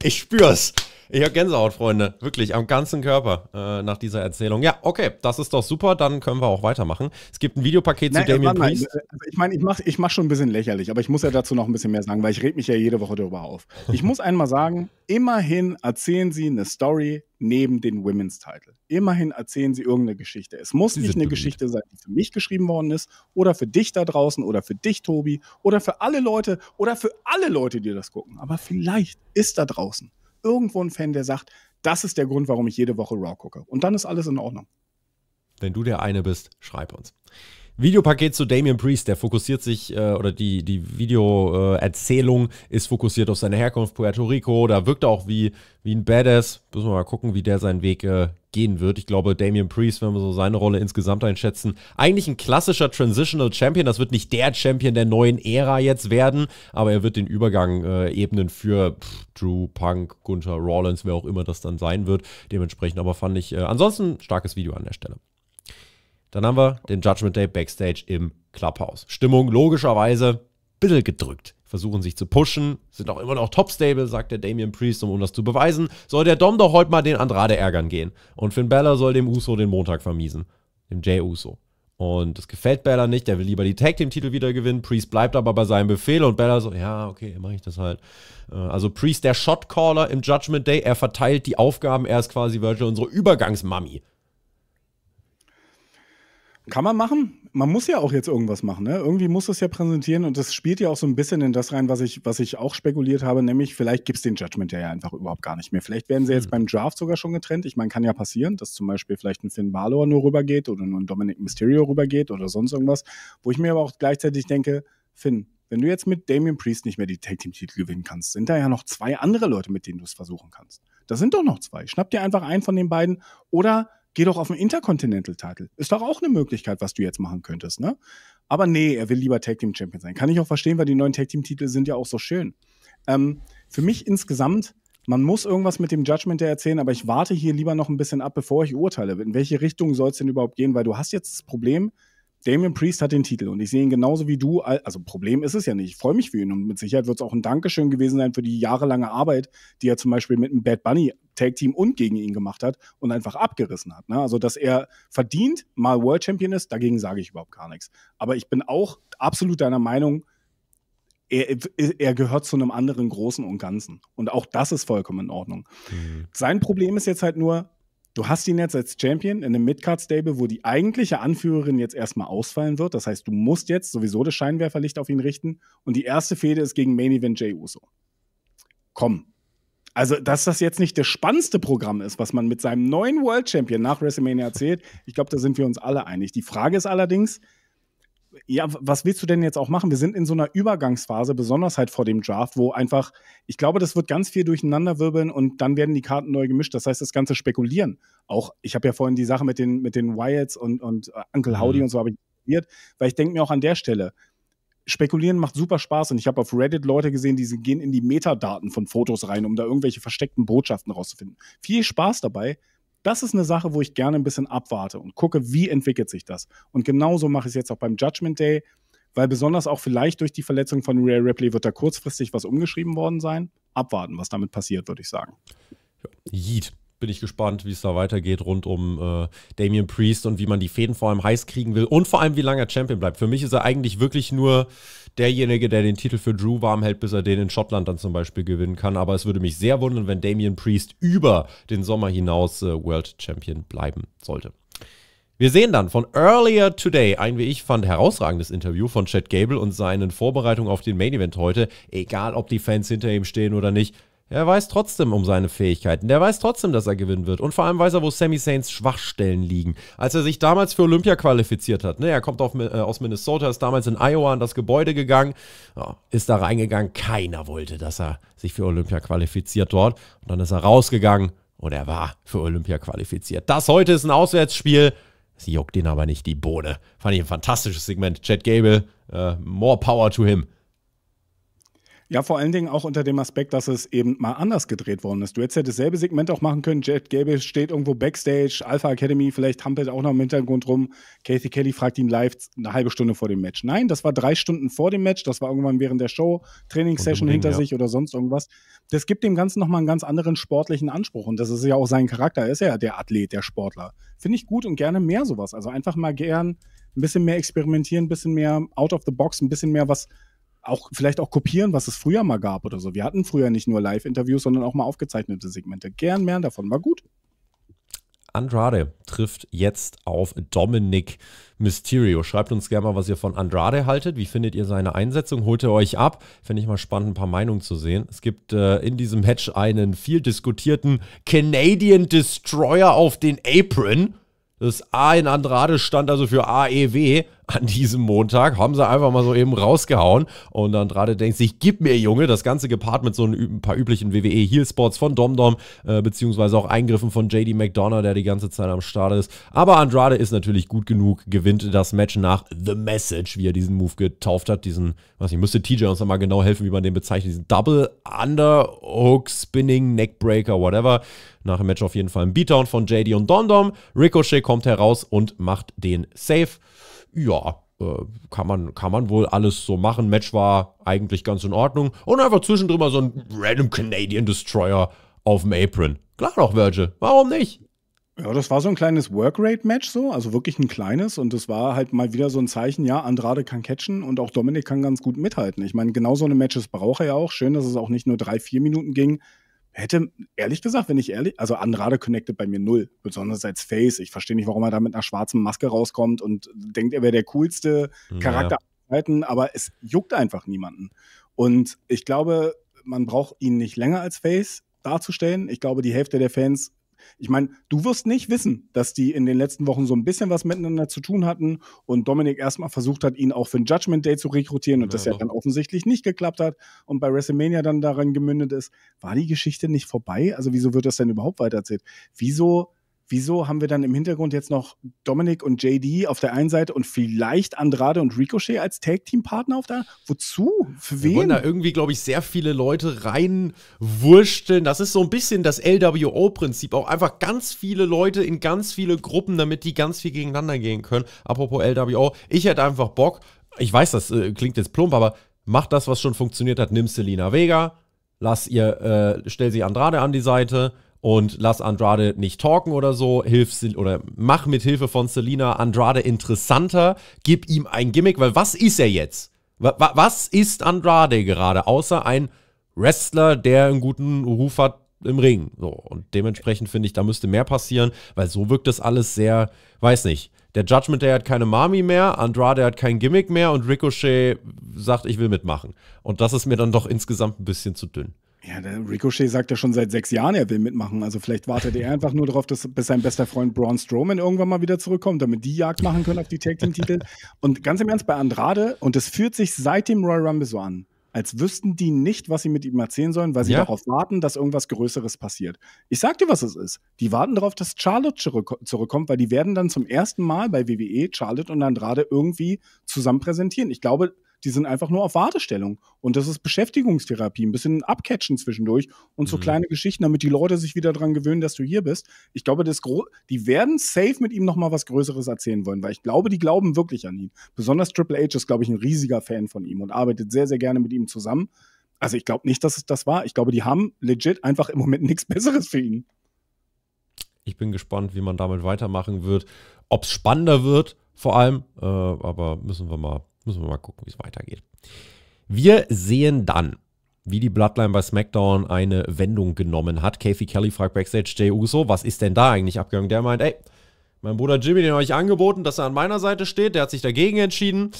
ich spür's. Ich habe Gänsehaut, Freunde. Wirklich, am ganzen Körper äh, nach dieser Erzählung. Ja, okay, das ist doch super. Dann können wir auch weitermachen. Es gibt ein Videopaket Nein, zu äh, Damien Priest. Äh, ich meine, ich mache ich mach schon ein bisschen lächerlich, aber ich muss ja dazu noch ein bisschen mehr sagen, weil ich reg mich ja jede Woche darüber auf. Ich muss einmal sagen, immerhin erzählen sie eine Story neben den Women's Title. Immerhin erzählen sie irgendeine Geschichte. Es muss sie nicht eine blöd. Geschichte sein, die für mich geschrieben worden ist oder für dich da draußen oder für dich, Tobi, oder für alle Leute oder für alle Leute, die das gucken. Aber vielleicht ist da draußen irgendwo einen Fan, der sagt, das ist der Grund, warum ich jede Woche Raw gucke. Und dann ist alles in Ordnung. Wenn du der eine bist, schreib uns. Videopaket zu Damien Priest, der fokussiert sich, äh, oder die, die Videoerzählung äh, ist fokussiert auf seine Herkunft Puerto Rico, da wirkt er auch wie, wie ein Badass. Müssen wir mal gucken, wie der seinen Weg äh, gehen wird. Ich glaube, Damian Priest, wenn wir so seine Rolle insgesamt einschätzen, eigentlich ein klassischer Transitional Champion. Das wird nicht der Champion der neuen Ära jetzt werden, aber er wird den Übergang äh, ebnen für pff, Drew, Punk, Gunther, Rollins, wer auch immer das dann sein wird. Dementsprechend aber fand ich äh, ansonsten starkes Video an der Stelle. Dann haben wir den Judgment Day Backstage im Clubhouse. Stimmung logischerweise ein bisschen gedrückt versuchen sich zu pushen, sind auch immer noch Top-Stable, sagt der Damien Priest, um, um das zu beweisen, soll der Dom doch heute mal den Andrade ärgern gehen. Und Finn Balor soll dem Uso den Montag vermiesen. Dem Jay Uso. Und das gefällt Balor nicht, der will lieber die Tag Team-Titel wieder gewinnen. Priest bleibt aber bei seinem Befehl und Balor so, ja, okay, mache ich das halt. Äh, also Priest, der Shotcaller im Judgment Day, er verteilt die Aufgaben, er ist quasi Virgil unsere Übergangsmami. Kann man machen. Man muss ja auch jetzt irgendwas machen. Ne? Irgendwie muss es ja präsentieren und das spielt ja auch so ein bisschen in das rein, was ich, was ich auch spekuliert habe, nämlich vielleicht gibt es den Judgment ja einfach überhaupt gar nicht mehr. Vielleicht werden sie jetzt mhm. beim Draft sogar schon getrennt. Ich meine, kann ja passieren, dass zum Beispiel vielleicht ein Finn Balor nur rübergeht oder nur ein Dominic Mysterio rübergeht oder sonst irgendwas, wo ich mir aber auch gleichzeitig denke, Finn, wenn du jetzt mit Damien Priest nicht mehr die Tag Team Titel gewinnen kannst, sind da ja noch zwei andere Leute, mit denen du es versuchen kannst. Da sind doch noch zwei. Schnapp dir einfach einen von den beiden oder Geh doch auf den Intercontinental Title. Ist doch auch eine Möglichkeit, was du jetzt machen könntest, ne? Aber nee, er will lieber Tag Team Champion sein. Kann ich auch verstehen, weil die neuen Tag Team Titel sind ja auch so schön. Ähm, für mich insgesamt, man muss irgendwas mit dem Judgment erzählen, aber ich warte hier lieber noch ein bisschen ab, bevor ich urteile. In welche Richtung soll es denn überhaupt gehen? Weil du hast jetzt das Problem, Damien Priest hat den Titel und ich sehe ihn genauso wie du. Also Problem ist es ja nicht. Ich freue mich für ihn und mit Sicherheit wird es auch ein Dankeschön gewesen sein für die jahrelange Arbeit, die er zum Beispiel mit einem Bad Bunny Tag Team und gegen ihn gemacht hat und einfach abgerissen hat. Ne? Also, dass er verdient mal World Champion ist, dagegen sage ich überhaupt gar nichts. Aber ich bin auch absolut deiner Meinung, er, er, gehört zu einem anderen Großen und Ganzen. Und auch das ist vollkommen in Ordnung. Mhm. Sein Problem ist jetzt halt nur, du hast ihn jetzt als Champion in einem Midcard-Stable, wo die eigentliche Anführerin jetzt erstmal ausfallen wird. Das heißt, du musst jetzt sowieso das Scheinwerferlicht auf ihn richten. Und die erste Fehde ist gegen Main Event Jey Uso. Komm, also, dass das jetzt nicht das spannendste Programm ist, was man mit seinem neuen World Champion nach WrestleMania erzählt, ich glaube, da sind wir uns alle einig. Die Frage ist allerdings, ja, was willst du denn jetzt auch machen? Wir sind in so einer Übergangsphase, besonders halt vor dem Draft, wo einfach, ich glaube, das wird ganz viel durcheinanderwirbeln und dann werden die Karten neu gemischt. Das heißt, das ganze Spekulieren. Auch, ich habe ja vorhin die Sache mit den, mit den Wyatts und, und äh, Uncle Howdy mhm. und so habe ich weil ich denke mir auch an der Stelle, Spekulieren macht super Spaß und ich habe auf Reddit Leute gesehen, die gehen in die Metadaten von Fotos rein, um da irgendwelche versteckten Botschaften rauszufinden. Viel Spaß dabei. Das ist eine Sache, wo ich gerne ein bisschen abwarte und gucke, wie entwickelt sich das. Und genauso mache ich es jetzt auch beim Judgment Day, weil besonders auch vielleicht durch die Verletzung von Rare Ripley wird da kurzfristig was umgeschrieben worden sein. Abwarten, was damit passiert, würde ich sagen. Jeet bin ich gespannt, wie es da weitergeht rund um äh, Damian Priest und wie man die Fäden vor allem heiß kriegen will und vor allem, wie lange er Champion bleibt. Für mich ist er eigentlich wirklich nur derjenige, der den Titel für Drew warm hält, bis er den in Schottland dann zum Beispiel gewinnen kann. Aber es würde mich sehr wundern, wenn Damian Priest über den Sommer hinaus äh, World Champion bleiben sollte. Wir sehen dann von Earlier Today ein, wie ich fand, herausragendes Interview von Chad Gable und seinen Vorbereitungen auf den Main Event heute. Egal, ob die Fans hinter ihm stehen oder nicht, er weiß trotzdem um seine Fähigkeiten. Der weiß trotzdem, dass er gewinnen wird. Und vor allem weiß er, wo Sammy Saints Schwachstellen liegen. Als er sich damals für Olympia qualifiziert hat, ne, er kommt auf, äh, aus Minnesota, ist damals in Iowa an das Gebäude gegangen, ja, ist da reingegangen. Keiner wollte, dass er sich für Olympia qualifiziert dort. Und dann ist er rausgegangen und er war für Olympia qualifiziert. Das heute ist ein Auswärtsspiel. Es juckt ihn aber nicht die Bohne. Fand ich ein fantastisches Segment. Chad Gable, uh, more power to him. Ja, vor allen Dingen auch unter dem Aspekt, dass es eben mal anders gedreht worden ist. Du hättest ja dasselbe Segment auch machen können. Jet Gable steht irgendwo Backstage, Alpha Academy vielleicht hampelt auch noch im Hintergrund rum. Kathy Kelly fragt ihn live eine halbe Stunde vor dem Match. Nein, das war drei Stunden vor dem Match, das war irgendwann während der Show, Trainingssession hinter ja. sich oder sonst irgendwas. Das gibt dem Ganzen nochmal einen ganz anderen sportlichen Anspruch und das ist ja auch sein Charakter. Er ist ja der Athlet, der Sportler. Finde ich gut und gerne mehr sowas. Also einfach mal gern ein bisschen mehr experimentieren, ein bisschen mehr out of the box, ein bisschen mehr was auch vielleicht auch kopieren, was es früher mal gab oder so. Wir hatten früher nicht nur Live-Interviews, sondern auch mal aufgezeichnete Segmente. Gern mehr davon, war gut. Andrade trifft jetzt auf Dominic Mysterio. Schreibt uns gerne mal, was ihr von Andrade haltet. Wie findet ihr seine Einsetzung? Holt ihr euch ab? Finde ich mal spannend, ein paar Meinungen zu sehen. Es gibt äh, in diesem Match einen viel diskutierten Canadian Destroyer auf den Apron. Das A in Andrade stand also für AEW an diesem Montag. Haben sie einfach mal so eben rausgehauen. Und Andrade denkt sich, gib mir, Junge, das Ganze gepaart mit so ein paar üblichen WWE heelspots von Domdom, äh, beziehungsweise auch Eingriffen von JD McDonough, der die ganze Zeit am Start ist. Aber Andrade ist natürlich gut genug, gewinnt das Match nach The Message, wie er diesen Move getauft hat. Diesen, was ich, müsste TJ uns nochmal genau helfen, wie man den bezeichnet. Diesen Double Underhook Spinning Neckbreaker, whatever. Nach dem Match auf jeden Fall ein Beatdown von JD und Dom. Ricochet kommt heraus und macht den Safe ja, äh, kann man, kann man wohl alles so machen. Match war eigentlich ganz in Ordnung. Und einfach zwischendrin mal so ein random Canadian Destroyer auf dem Apron. Klar doch, Virgil. Warum nicht? Ja, das war so ein kleines Workrate-Match so, also wirklich ein kleines. Und das war halt mal wieder so ein Zeichen, ja, Andrade kann catchen und auch Dominik kann ganz gut mithalten. Ich meine, genau so eine Matches braucht er ja auch. Schön, dass es auch nicht nur drei, vier Minuten ging, hätte, ehrlich gesagt, wenn ich ehrlich, also Andrade connected bei mir null, besonders als Face. Ich verstehe nicht, warum er da mit einer schwarzen Maske rauskommt und denkt, er wäre der coolste Charakter naja. aber es juckt einfach niemanden. Und ich glaube, man braucht ihn nicht länger als Face darzustellen. Ich glaube, die Hälfte der Fans ich meine, du wirst nicht wissen, dass die in den letzten Wochen so ein bisschen was miteinander zu tun hatten und Dominik erstmal versucht hat, ihn auch für ein Judgment Day zu rekrutieren und ja, das ja doch. dann offensichtlich nicht geklappt hat und bei WrestleMania dann daran gemündet ist. War die Geschichte nicht vorbei? Also wieso wird das denn überhaupt weitererzählt? Wieso wieso haben wir dann im Hintergrund jetzt noch Dominik und JD auf der einen Seite und vielleicht Andrade und Ricochet als Tag-Team-Partner auf der Wozu? Für wen? Wir wollen da irgendwie, glaube ich, sehr viele Leute reinwurschteln. Das ist so ein bisschen das LWO-Prinzip. Auch einfach ganz viele Leute in ganz viele Gruppen, damit die ganz viel gegeneinander gehen können. Apropos LWO, ich hätte einfach Bock, ich weiß, das äh, klingt jetzt plump, aber mach das, was schon funktioniert hat. Nimm Selina Vega, lass ihr, äh, stell sie Andrade an die Seite, und lass Andrade nicht talken oder so, hilf oder mach mit Hilfe von Selina Andrade interessanter, gib ihm ein Gimmick, weil was ist er jetzt? Was ist Andrade gerade, außer ein Wrestler, der einen guten Ruf hat im Ring? So, und dementsprechend finde ich, da müsste mehr passieren, weil so wirkt das alles sehr, weiß nicht. Der Judgment Day hat keine Mami mehr, Andrade hat kein Gimmick mehr und Ricochet sagt, ich will mitmachen. Und das ist mir dann doch insgesamt ein bisschen zu dünn. Ja, der Ricochet sagt ja schon seit sechs Jahren, er will mitmachen. Also vielleicht wartet er einfach nur darauf, dass bis sein bester Freund Braun Strowman irgendwann mal wieder zurückkommt, damit die Jagd machen können auf die Tag Team Titel. Und ganz im Ernst bei Andrade und es fühlt sich seit dem Royal Rumble so an, als wüssten die nicht, was sie mit ihm erzählen sollen, weil sie ja. darauf warten, dass irgendwas Größeres passiert. Ich sag dir, was es ist. Die warten darauf, dass Charlotte zurückkommt, weil die werden dann zum ersten Mal bei WWE Charlotte und Andrade irgendwie zusammen präsentieren. Ich glaube, die sind einfach nur auf Wartestellung. Und das ist Beschäftigungstherapie, ein bisschen abcatchen zwischendurch und so mhm. kleine Geschichten, damit die Leute sich wieder daran gewöhnen, dass du hier bist. Ich glaube, das Gro die werden safe mit ihm nochmal was Größeres erzählen wollen, weil ich glaube, die glauben wirklich an ihn. Besonders Triple H ist, glaube ich, ein riesiger Fan von ihm und arbeitet sehr, sehr gerne mit ihm zusammen. Also ich glaube nicht, dass es das war. Ich glaube, die haben legit einfach im Moment nichts Besseres für ihn. Ich bin gespannt, wie man damit weitermachen wird. Ob es spannender wird, vor allem. Äh, aber müssen wir mal Müssen wir mal gucken, wie es weitergeht. Wir sehen dann, wie die Bloodline bei SmackDown eine Wendung genommen hat. Kathy Kelly fragt Backstage Jay Uso, was ist denn da eigentlich abgegangen? Der meint, ey, mein Bruder Jimmy, den habe ich angeboten, dass er an meiner Seite steht, der hat sich dagegen entschieden.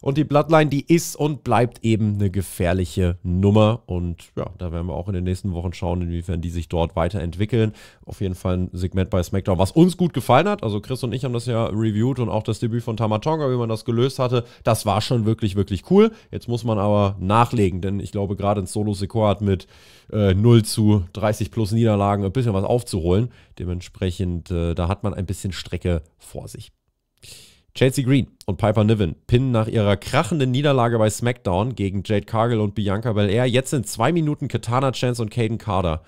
Und die Bloodline, die ist und bleibt eben eine gefährliche Nummer. Und ja, da werden wir auch in den nächsten Wochen schauen, inwiefern die sich dort weiterentwickeln. Auf jeden Fall ein Segment bei SmackDown, was uns gut gefallen hat. Also Chris und ich haben das ja reviewed und auch das Debüt von Tamatonga, wie man das gelöst hatte. Das war schon wirklich, wirklich cool. Jetzt muss man aber nachlegen, denn ich glaube, gerade ein Solo Secor hat mit äh, 0 zu 30 plus Niederlagen ein bisschen was aufzuholen. Dementsprechend, äh, da hat man ein bisschen Strecke vor sich. Chelsea Green und Piper Niven pinnen nach ihrer krachenden Niederlage bei SmackDown gegen Jade Cargill und Bianca Belair jetzt in zwei Minuten Katana Chance und Caden Carter.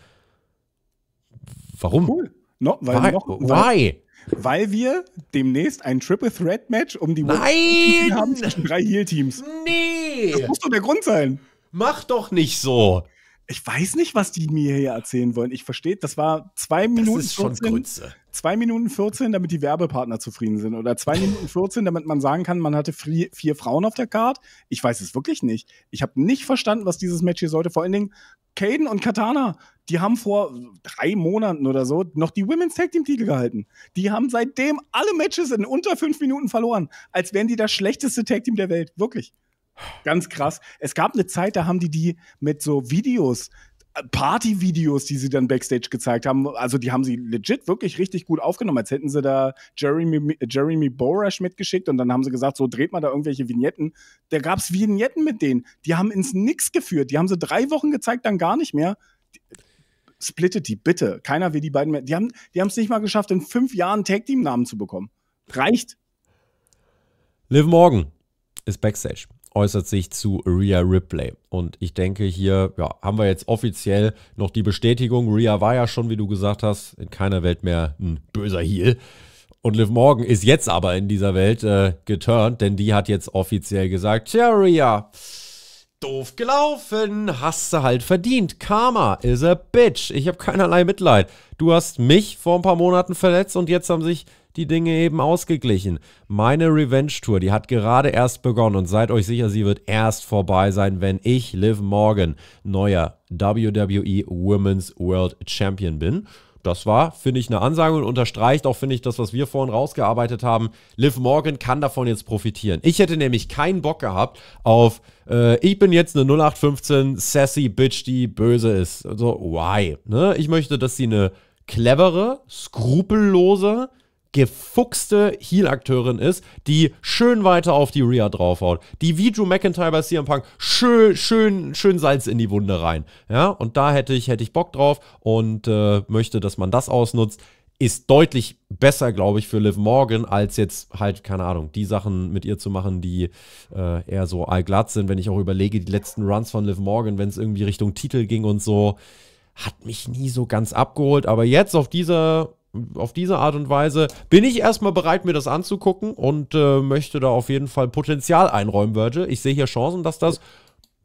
Warum? Cool. No, weil, Why? Noch, Why? Weil wir demnächst ein Triple Threat Match um die Nein! haben zwischen drei Heal Teams. Nee! Das muss doch der Grund sein. Mach doch nicht so. Ich weiß nicht, was die mir hier erzählen wollen. Ich verstehe, das war zwei Minuten. Das ist schon Grütze. 2 Minuten 14, damit die Werbepartner zufrieden sind. Oder 2 Minuten 14, damit man sagen kann, man hatte vier Frauen auf der Card. Ich weiß es wirklich nicht. Ich habe nicht verstanden, was dieses Match hier sollte. Vor allen Dingen Caden und Katana, die haben vor drei Monaten oder so noch die Women's Tag Team Titel gehalten. Die haben seitdem alle Matches in unter fünf Minuten verloren. Als wären die das schlechteste Tag Team der Welt. Wirklich. Ganz krass. Es gab eine Zeit, da haben die die mit so Videos Partyvideos, die sie dann backstage gezeigt haben, also die haben sie legit wirklich richtig gut aufgenommen, als hätten sie da Jeremy, Jeremy Borash mitgeschickt und dann haben sie gesagt, so dreht mal da irgendwelche Vignetten. Da gab es Vignetten mit denen, die haben ins Nix geführt, die haben sie drei Wochen gezeigt, dann gar nicht mehr. Die, splittet die bitte, keiner will die beiden mehr. Die haben die es nicht mal geschafft, in fünf Jahren Tag Team Namen zu bekommen. Reicht. Liv Morgan ist backstage äußert sich zu Rhea Ripley. Und ich denke, hier ja, haben wir jetzt offiziell noch die Bestätigung. Rhea war ja schon, wie du gesagt hast, in keiner Welt mehr ein böser Heel. Und Liv Morgan ist jetzt aber in dieser Welt äh, geturnt, denn die hat jetzt offiziell gesagt: Tja, Rhea, doof gelaufen, hast du halt verdient. Karma is a bitch. Ich habe keinerlei Mitleid. Du hast mich vor ein paar Monaten verletzt und jetzt haben sich die Dinge eben ausgeglichen. Meine Revenge-Tour, die hat gerade erst begonnen und seid euch sicher, sie wird erst vorbei sein, wenn ich Liv Morgan neuer WWE Women's World Champion bin. Das war, finde ich, eine Ansage und unterstreicht auch, finde ich, das, was wir vorhin rausgearbeitet haben. Liv Morgan kann davon jetzt profitieren. Ich hätte nämlich keinen Bock gehabt auf, äh, ich bin jetzt eine 0815 sassy Bitch, die böse ist. So, also, why? Ne? Ich möchte, dass sie eine clevere, skrupellose, gefuchste heel akteurin ist, die schön weiter auf die Rhea draufhaut, die wie Drew McIntyre bei CM Punk schön, schön, schön Salz in die Wunde rein. Ja, und da hätte ich, hätte ich Bock drauf und äh, möchte, dass man das ausnutzt. Ist deutlich besser, glaube ich, für Liv Morgan, als jetzt halt, keine Ahnung, die Sachen mit ihr zu machen, die äh, eher so allglatt sind. Wenn ich auch überlege, die letzten Runs von Liv Morgan, wenn es irgendwie Richtung Titel ging und so, hat mich nie so ganz abgeholt. Aber jetzt auf dieser auf diese Art und Weise bin ich erstmal bereit, mir das anzugucken und äh, möchte da auf jeden Fall Potenzial einräumen, Virgil. Ich sehe hier Chancen, dass das,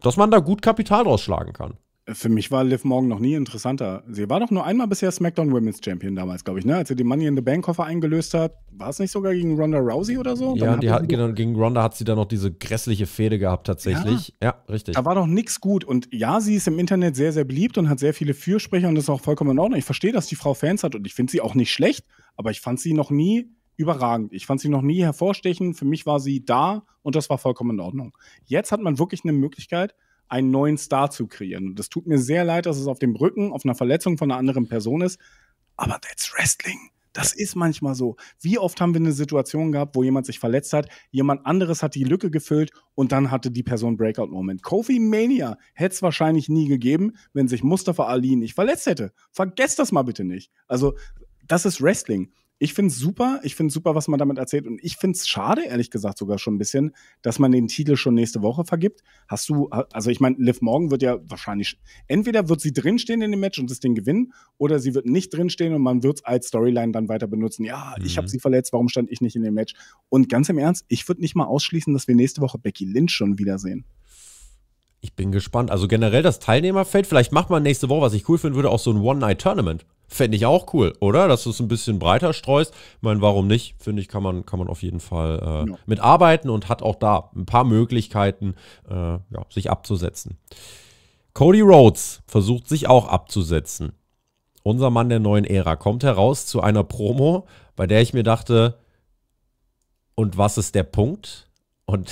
dass man da gut Kapital rausschlagen kann. Für mich war Liv Morgan noch nie interessanter. Sie war doch nur einmal bisher SmackDown Women's Champion damals, glaube ich, ne? Als sie den Money in the Bank Koffer eingelöst hat, war es nicht sogar gegen Ronda Rousey oder so? Ja, die hat, genau, gegen Ronda hat sie dann noch diese grässliche Fehde gehabt tatsächlich. Ja, ja richtig. Da war doch nichts gut und ja, sie ist im Internet sehr sehr beliebt und hat sehr viele Fürsprecher und das ist auch vollkommen in Ordnung. Ich verstehe, dass die Frau Fans hat und ich finde sie auch nicht schlecht, aber ich fand sie noch nie überragend. Ich fand sie noch nie hervorstechend. Für mich war sie da und das war vollkommen in Ordnung. Jetzt hat man wirklich eine Möglichkeit, einen neuen Star zu kreieren. Und es tut mir sehr leid, dass es auf dem Rücken, auf einer Verletzung von einer anderen Person ist. Aber that's Wrestling. Das ist manchmal so. Wie oft haben wir eine Situation gehabt, wo jemand sich verletzt hat, jemand anderes hat die Lücke gefüllt und dann hatte die Person Breakout-Moment. Kofi Mania hätte es wahrscheinlich nie gegeben, wenn sich Mustafa Ali nicht verletzt hätte. Vergesst das mal bitte nicht. Also, das ist Wrestling ich finde es super, ich finde es super, was man damit erzählt. Und ich finde es schade, ehrlich gesagt, sogar schon ein bisschen, dass man den Titel schon nächste Woche vergibt. Hast du, also ich meine, Liv Morgan wird ja wahrscheinlich, entweder wird sie drinstehen in dem Match und das Ding gewinnen, oder sie wird nicht drinstehen und man wird es als Storyline dann weiter benutzen. Ja, mhm. ich habe sie verletzt, warum stand ich nicht in dem Match? Und ganz im Ernst, ich würde nicht mal ausschließen, dass wir nächste Woche Becky Lynch schon wiedersehen. Ich bin gespannt. Also generell das Teilnehmerfeld, vielleicht macht man nächste Woche, was ich cool finden würde, auch so ein One-Night-Tournament. Fände ich auch cool, oder? Dass du es ein bisschen breiter streust. Ich meine, warum nicht? Finde ich, kann man, kann man auf jeden Fall äh, ja. mitarbeiten und hat auch da ein paar Möglichkeiten, äh, ja, sich abzusetzen. Cody Rhodes versucht sich auch abzusetzen. Unser Mann der neuen Ära kommt heraus zu einer Promo, bei der ich mir dachte, und was ist der Punkt? Und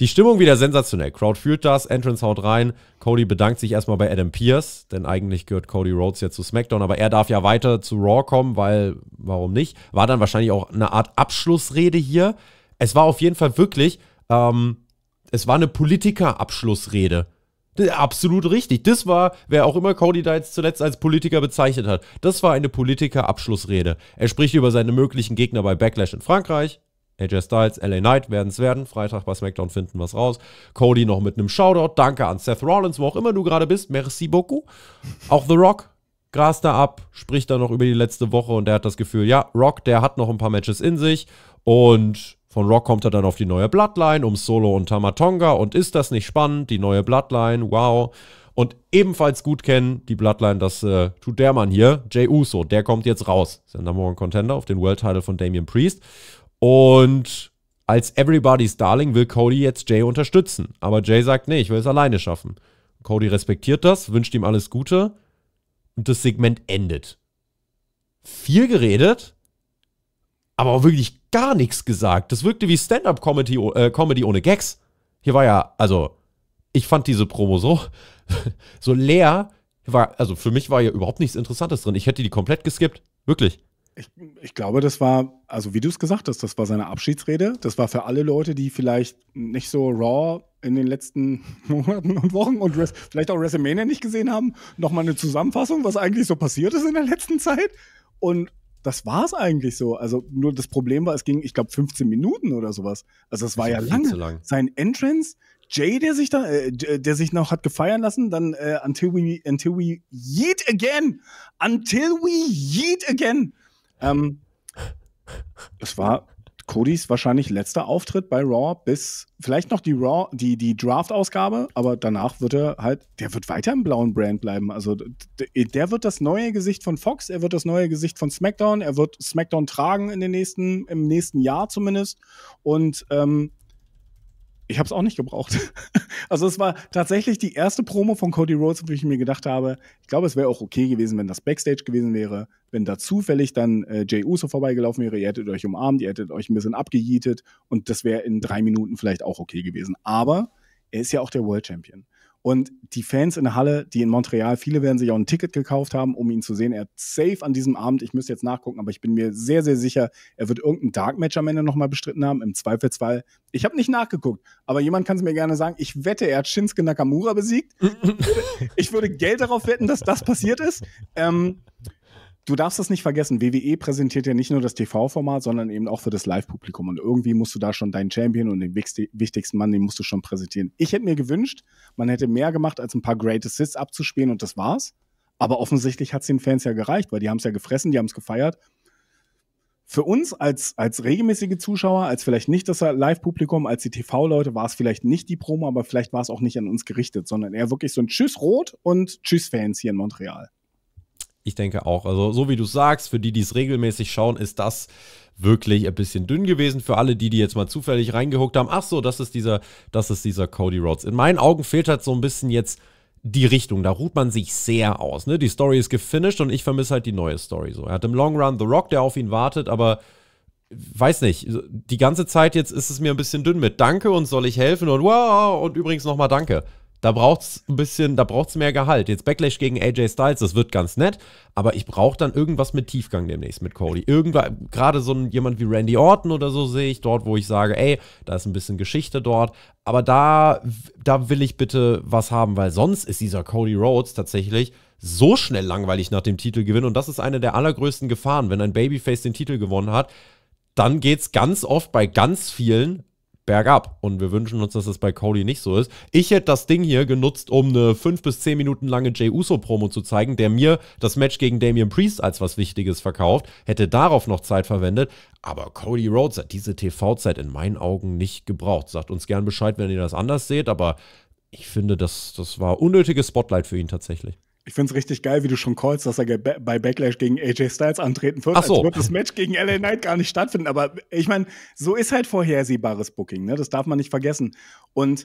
die Stimmung wieder sensationell. Crowd fühlt das, Entrance haut rein. Cody bedankt sich erstmal bei Adam Pierce, denn eigentlich gehört Cody Rhodes ja zu SmackDown, aber er darf ja weiter zu Raw kommen, weil warum nicht? War dann wahrscheinlich auch eine Art Abschlussrede hier. Es war auf jeden Fall wirklich, ähm, es war eine Politiker-Abschlussrede. Absolut richtig. Das war, wer auch immer Cody da jetzt zuletzt als Politiker bezeichnet hat, das war eine Politiker-Abschlussrede. Er spricht über seine möglichen Gegner bei Backlash in Frankreich, AJ Styles, LA Knight werden es werden. Freitag bei SmackDown finden wir es raus. Cody noch mit einem Shoutout. Danke an Seth Rollins, wo auch immer du gerade bist. Merci beaucoup. Auch The Rock grast da ab, spricht da noch über die letzte Woche und der hat das Gefühl, ja, Rock, der hat noch ein paar Matches in sich und von Rock kommt er dann auf die neue Bloodline um Solo und Tamatonga und ist das nicht spannend? Die neue Bloodline, wow. Und ebenfalls gut kennen die Bloodline, das äh, tut der Mann hier, Jey Uso, der kommt jetzt raus. Ist der Number One Contender auf den World Title von Damian Priest und als Everybody's Darling will Cody jetzt Jay unterstützen. Aber Jay sagt, nee, ich will es alleine schaffen. Cody respektiert das, wünscht ihm alles Gute und das Segment endet. Viel geredet, aber auch wirklich gar nichts gesagt. Das wirkte wie Stand-up-Comedy äh, Comedy ohne Gags. Hier war ja, also, ich fand diese Promo so, so leer. War, also für mich war ja überhaupt nichts Interessantes drin. Ich hätte die komplett geskippt. Wirklich. Ich, ich, glaube, das war, also wie du es gesagt hast, das war seine Abschiedsrede. Das war für alle Leute, die vielleicht nicht so Raw in den letzten Monaten und Wochen und Res, vielleicht auch WrestleMania nicht gesehen haben, nochmal eine Zusammenfassung, was eigentlich so passiert ist in der letzten Zeit. Und das war es eigentlich so. Also nur das Problem war, es ging, ich glaube, 15 Minuten oder sowas. Also es war das ja lange. Lang. Sein Entrance, Jay, der sich da, äh, der sich noch hat gefeiern lassen, dann äh, until we until we yeet again, until we yeet again. Ähm, es war Codys wahrscheinlich letzter Auftritt bei Raw bis vielleicht noch die Raw, die, die Draft-Ausgabe, aber danach wird er halt, der wird weiter im blauen Brand bleiben. Also der wird das neue Gesicht von Fox, er wird das neue Gesicht von SmackDown, er wird SmackDown tragen in den nächsten, im nächsten Jahr zumindest. Und ähm, ich habe es auch nicht gebraucht. also es war tatsächlich die erste Promo von Cody Rhodes, wo ich mir gedacht habe, ich glaube, es wäre auch okay gewesen, wenn das Backstage gewesen wäre, wenn da zufällig dann äh, Jay Uso vorbeigelaufen wäre, ihr hättet euch umarmt, ihr hättet euch ein bisschen abgejietet und das wäre in drei Minuten vielleicht auch okay gewesen. Aber er ist ja auch der World Champion. Und die Fans in der Halle, die in Montreal, viele werden sich auch ein Ticket gekauft haben, um ihn zu sehen. Er hat safe an diesem Abend, ich müsste jetzt nachgucken, aber ich bin mir sehr, sehr sicher, er wird irgendein Dark Match am Ende nochmal bestritten haben. Im Zweifelsfall, ich habe nicht nachgeguckt, aber jemand kann es mir gerne sagen. Ich wette, er hat Shinsuke Nakamura besiegt. ich würde Geld darauf wetten, dass das passiert ist. Ähm, du darfst das nicht vergessen. WWE präsentiert ja nicht nur das TV-Format, sondern eben auch für das Live-Publikum. Und irgendwie musst du da schon deinen Champion und den wichtigsten Mann, den musst du schon präsentieren. Ich hätte mir gewünscht, man hätte mehr gemacht, als ein paar Great Assists abzuspielen und das war's. Aber offensichtlich hat es den Fans ja gereicht, weil die haben es ja gefressen, die haben es gefeiert. Für uns als, als regelmäßige Zuschauer, als vielleicht nicht das Live-Publikum, als die TV-Leute, war es vielleicht nicht die Promo, aber vielleicht war es auch nicht an uns gerichtet, sondern eher wirklich so ein Tschüss Rot und Tschüss Fans hier in Montreal ich denke auch. Also, so wie du sagst, für die, die es regelmäßig schauen, ist das wirklich ein bisschen dünn gewesen für alle, die die jetzt mal zufällig reingehuckt haben. Ach so, das ist dieser, das ist dieser Cody Rhodes. In meinen Augen fehlt halt so ein bisschen jetzt die Richtung. Da ruht man sich sehr aus. Ne? Die Story ist gefinished und ich vermisse halt die neue Story. So, er hat im Long Run The Rock, der auf ihn wartet, aber weiß nicht. Die ganze Zeit jetzt ist es mir ein bisschen dünn mit Danke und soll ich helfen und wow und übrigens nochmal Danke. Da braucht es ein bisschen, da braucht's mehr Gehalt. Jetzt Backlash gegen AJ Styles, das wird ganz nett, aber ich brauche dann irgendwas mit Tiefgang demnächst mit Cody. Irgendwann, gerade so ein, jemand wie Randy Orton oder so sehe ich dort, wo ich sage, ey, da ist ein bisschen Geschichte dort, aber da, da will ich bitte was haben, weil sonst ist dieser Cody Rhodes tatsächlich so schnell langweilig nach dem Titelgewinn und das ist eine der allergrößten Gefahren, wenn ein Babyface den Titel gewonnen hat, dann geht es ganz oft bei ganz vielen bergab. Und wir wünschen uns, dass das bei Cody nicht so ist. Ich hätte das Ding hier genutzt, um eine 5 bis 10 Minuten lange Jey Uso-Promo zu zeigen, der mir das Match gegen Damian Priest als was Wichtiges verkauft. Hätte darauf noch Zeit verwendet. Aber Cody Rhodes hat diese TV-Zeit in meinen Augen nicht gebraucht. Sagt uns gern Bescheid, wenn ihr das anders seht. Aber ich finde, das, das war unnötiges Spotlight für ihn tatsächlich. Ich finde es richtig geil, wie du schon callst, dass er bei Backlash gegen AJ Styles antreten wird. Ach also so. Als wird das Match gegen LA Knight gar nicht stattfinden. Aber ich meine, so ist halt vorhersehbares Booking. Ne? Das darf man nicht vergessen. Und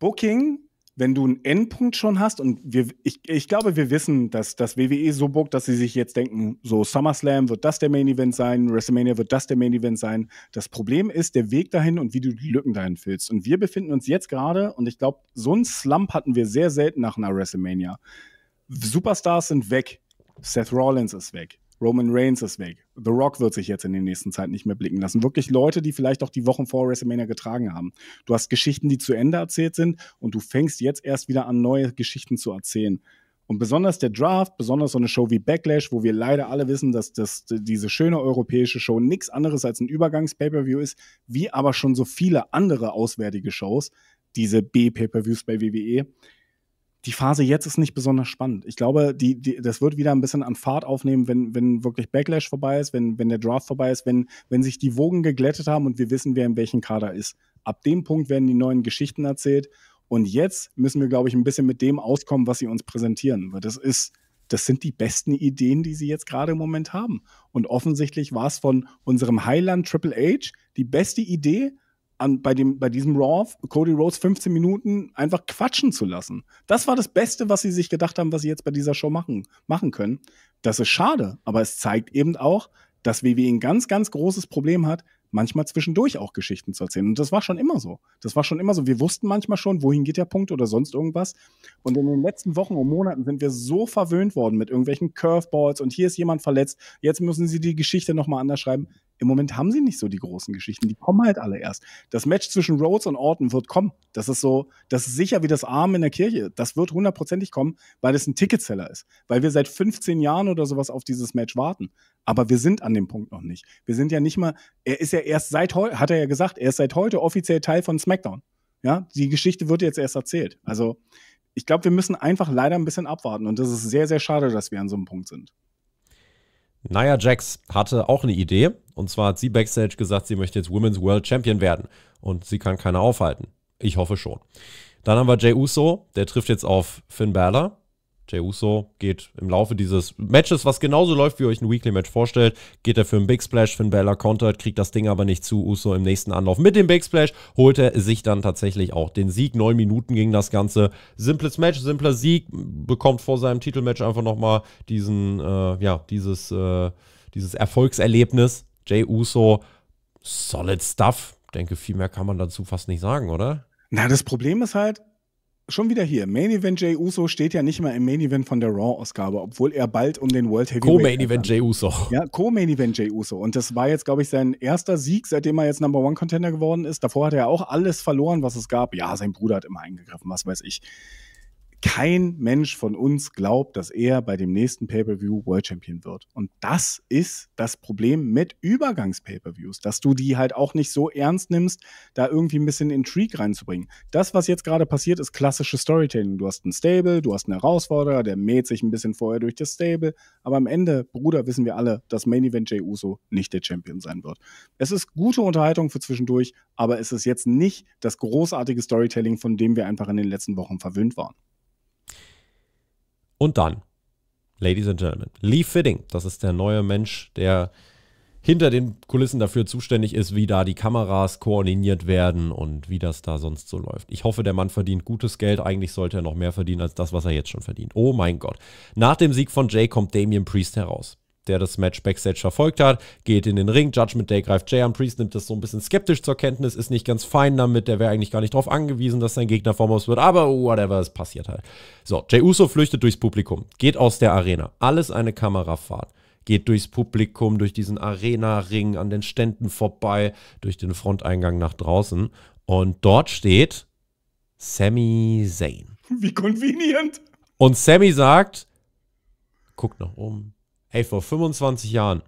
Booking wenn du einen Endpunkt schon hast, und wir, ich, ich glaube, wir wissen, dass das WWE so bockt, dass sie sich jetzt denken, so SummerSlam wird das der Main Event sein, WrestleMania wird das der Main Event sein. Das Problem ist der Weg dahin und wie du die Lücken dahin füllst. Und wir befinden uns jetzt gerade, und ich glaube, so einen Slump hatten wir sehr selten nach einer WrestleMania. Superstars sind weg. Seth Rollins ist weg. Roman Reigns ist weg. The Rock wird sich jetzt in den nächsten Zeit nicht mehr blicken lassen. Wirklich Leute, die vielleicht auch die Wochen vor WrestleMania getragen haben. Du hast Geschichten, die zu Ende erzählt sind und du fängst jetzt erst wieder an, neue Geschichten zu erzählen. Und besonders der Draft, besonders so eine Show wie Backlash, wo wir leider alle wissen, dass das, diese schöne europäische Show nichts anderes als ein Übergangs-Pay-Per-View ist, wie aber schon so viele andere auswärtige Shows, diese B-Pay-Per-Views bei WWE, die Phase jetzt ist nicht besonders spannend. Ich glaube, die, die, das wird wieder ein bisschen an Fahrt aufnehmen, wenn, wenn wirklich Backlash vorbei ist, wenn, wenn der Draft vorbei ist, wenn, wenn sich die Wogen geglättet haben und wir wissen, wer in welchem Kader ist. Ab dem Punkt werden die neuen Geschichten erzählt. Und jetzt müssen wir, glaube ich, ein bisschen mit dem auskommen, was sie uns präsentieren. Weil das ist, das sind die besten Ideen, die sie jetzt gerade im Moment haben. Und offensichtlich war es von unserem Highland Triple H die beste Idee, an, bei, dem, bei diesem Raw Cody Rhodes 15 Minuten einfach quatschen zu lassen. Das war das Beste, was sie sich gedacht haben, was sie jetzt bei dieser Show machen, machen können. Das ist schade, aber es zeigt eben auch, dass WWE ein ganz, ganz großes Problem hat, manchmal zwischendurch auch Geschichten zu erzählen. Und das war schon immer so. Das war schon immer so. Wir wussten manchmal schon, wohin geht der Punkt oder sonst irgendwas. Und in den letzten Wochen und Monaten sind wir so verwöhnt worden mit irgendwelchen Curveballs und hier ist jemand verletzt. Jetzt müssen sie die Geschichte nochmal anders schreiben. Im Moment haben sie nicht so die großen Geschichten. Die kommen halt alle erst. Das Match zwischen Rhodes und Orton wird kommen. Das ist so, das ist sicher wie das Arm in der Kirche. Das wird hundertprozentig kommen, weil es ein Ticketseller ist. Weil wir seit 15 Jahren oder sowas auf dieses Match warten. Aber wir sind an dem Punkt noch nicht. Wir sind ja nicht mal, er ist ja erst seit heute, hat er ja gesagt, er ist seit heute offiziell Teil von SmackDown. Ja, die Geschichte wird jetzt erst erzählt. Also, ich glaube, wir müssen einfach leider ein bisschen abwarten. Und das ist sehr, sehr schade, dass wir an so einem Punkt sind. Nia Jax hatte auch eine Idee. Und zwar hat sie backstage gesagt, sie möchte jetzt Women's World Champion werden. Und sie kann keiner aufhalten. Ich hoffe schon. Dann haben wir Jay Uso, der trifft jetzt auf Finn Balor. Jey Uso geht im Laufe dieses Matches, was genauso läuft, wie ihr euch ein Weekly-Match vorstellt, geht er für einen Big Splash, für einen Bella kontert, kriegt das Ding aber nicht zu, Uso im nächsten Anlauf mit dem Big Splash, holt er sich dann tatsächlich auch den Sieg, neun Minuten ging das Ganze, simples Match, simpler Sieg, bekommt vor seinem Titelmatch einfach nochmal diesen, äh, ja, dieses, äh, dieses Erfolgserlebnis, Jey Uso, solid stuff, Ich denke, viel mehr kann man dazu fast nicht sagen, oder? Na, das Problem ist halt, schon wieder hier. Main Event Jay Uso steht ja nicht mal im Main Event von der Raw-Ausgabe, obwohl er bald um den World Heavyweight. Co-Main Event Jay Uso. Ja, Co-Main Event Jay Uso. Und das war jetzt, glaube ich, sein erster Sieg, seitdem er jetzt Number One Contender geworden ist. Davor hat er auch alles verloren, was es gab. Ja, sein Bruder hat immer eingegriffen, was weiß ich kein Mensch von uns glaubt, dass er bei dem nächsten Pay-per-View World Champion wird. Und das ist das Problem mit Übergangs-Pay-per-Views, dass du die halt auch nicht so ernst nimmst, da irgendwie ein bisschen Intrigue reinzubringen. Das, was jetzt gerade passiert, ist klassische Storytelling. Du hast ein Stable, du hast einen Herausforderer, der mäht sich ein bisschen vorher durch das Stable. Aber am Ende, Bruder, wissen wir alle, dass Main Event Jey Uso nicht der Champion sein wird. Es ist gute Unterhaltung für zwischendurch, aber es ist jetzt nicht das großartige Storytelling, von dem wir einfach in den letzten Wochen verwöhnt waren. Und dann, Ladies and Gentlemen, Lee Fitting, das ist der neue Mensch, der hinter den Kulissen dafür zuständig ist, wie da die Kameras koordiniert werden und wie das da sonst so läuft. Ich hoffe, der Mann verdient gutes Geld. Eigentlich sollte er noch mehr verdienen als das, was er jetzt schon verdient. Oh mein Gott. Nach dem Sieg von Jay kommt Damian Priest heraus der das Match backstage verfolgt hat, geht in den Ring. Judgment Day greift Jay an. Priest nimmt das so ein bisschen skeptisch zur Kenntnis, ist nicht ganz fein damit. Der wäre eigentlich gar nicht darauf angewiesen, dass sein Gegner formos wird. Aber whatever, es passiert halt. So, Jay Uso flüchtet durchs Publikum, geht aus der Arena. Alles eine Kamerafahrt geht durchs Publikum, durch diesen Arena-Ring, an den Ständen vorbei, durch den Fronteingang nach draußen. Und dort steht Sammy Zayn. Wie convenient. Und Sammy sagt, guckt nach oben, hey, vor 25 Jahren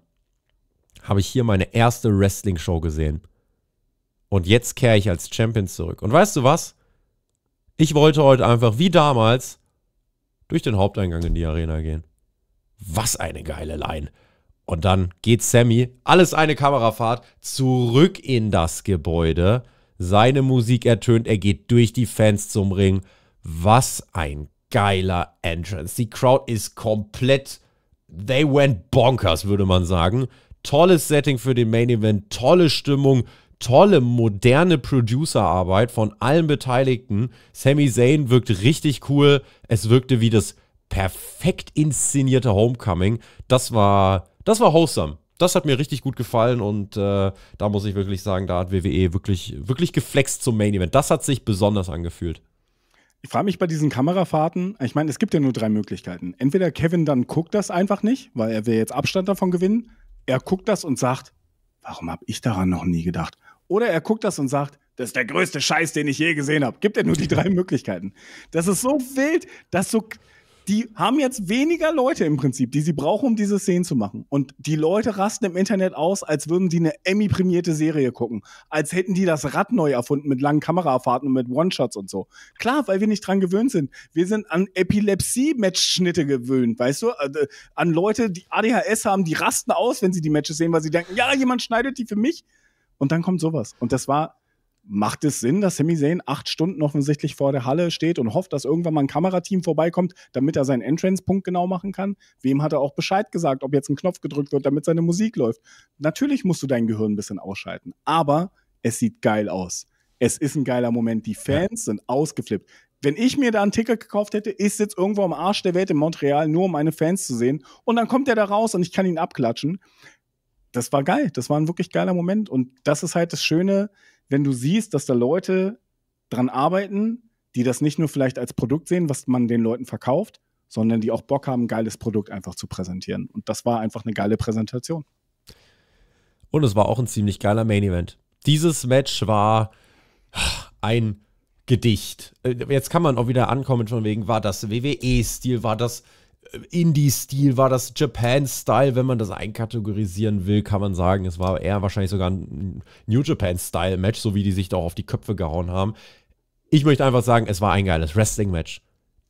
habe ich hier meine erste Wrestling-Show gesehen. Und jetzt kehre ich als Champion zurück. Und weißt du was? Ich wollte heute einfach wie damals durch den Haupteingang in die Arena gehen. Was eine geile Line. Und dann geht Sammy, alles eine Kamerafahrt, zurück in das Gebäude. Seine Musik ertönt, er geht durch die Fans zum Ring. Was ein geiler Entrance. Die Crowd ist komplett they went bonkers, würde man sagen. Tolles Setting für den Main Event, tolle Stimmung, tolle moderne Producerarbeit von allen Beteiligten. Sami Zayn wirkte richtig cool. Es wirkte wie das perfekt inszenierte Homecoming. Das war, das war wholesome. Das hat mir richtig gut gefallen und äh, da muss ich wirklich sagen, da hat WWE wirklich, wirklich geflext zum Main Event. Das hat sich besonders angefühlt. Ich frage mich bei diesen Kamerafahrten, ich meine, es gibt ja nur drei Möglichkeiten. Entweder Kevin dann guckt das einfach nicht, weil er will jetzt Abstand davon gewinnen. Er guckt das und sagt, warum habe ich daran noch nie gedacht? Oder er guckt das und sagt, das ist der größte Scheiß, den ich je gesehen habe. Gibt er nur die drei Möglichkeiten. Das ist so wild, dass so, die haben jetzt weniger Leute im Prinzip, die sie brauchen, um diese Szenen zu machen. Und die Leute rasten im Internet aus, als würden sie eine Emmy-prämierte Serie gucken. Als hätten die das Rad neu erfunden mit langen Kamerafahrten und mit One-Shots und so. Klar, weil wir nicht dran gewöhnt sind. Wir sind an Epilepsie-Match-Schnitte gewöhnt, weißt du? Also, an Leute, die ADHS haben, die rasten aus, wenn sie die Matches sehen, weil sie denken, ja, jemand schneidet die für mich. Und dann kommt sowas. Und das war Macht es Sinn, dass Sami Zayn acht Stunden offensichtlich vor der Halle steht und hofft, dass irgendwann mal ein Kamerateam vorbeikommt, damit er seinen Entrance-Punkt genau machen kann? Wem hat er auch Bescheid gesagt, ob jetzt ein Knopf gedrückt wird, damit seine Musik läuft? Natürlich musst du dein Gehirn ein bisschen ausschalten, aber es sieht geil aus. Es ist ein geiler Moment. Die Fans ja. sind ausgeflippt. Wenn ich mir da ein Ticket gekauft hätte, ist jetzt irgendwo am Arsch der Welt in Montreal, nur um meine Fans zu sehen. Und dann kommt er da raus und ich kann ihn abklatschen. Das war geil. Das war ein wirklich geiler Moment. Und das ist halt das Schöne wenn du siehst, dass da Leute dran arbeiten, die das nicht nur vielleicht als Produkt sehen, was man den Leuten verkauft, sondern die auch Bock haben, ein geiles Produkt einfach zu präsentieren. Und das war einfach eine geile Präsentation. Und es war auch ein ziemlich geiler Main Event. Dieses Match war ein Gedicht. Äh, jetzt kann man auch wieder ankommen von wegen, war das WWE-Stil, war das Indie-Stil, war das Japan-Style, wenn man das einkategorisieren will, kann man sagen, es war eher wahrscheinlich sogar ein New Japan-Style-Match, so wie die sich da auch auf die Köpfe gehauen haben. Ich möchte einfach sagen, es war ein geiles Wrestling-Match.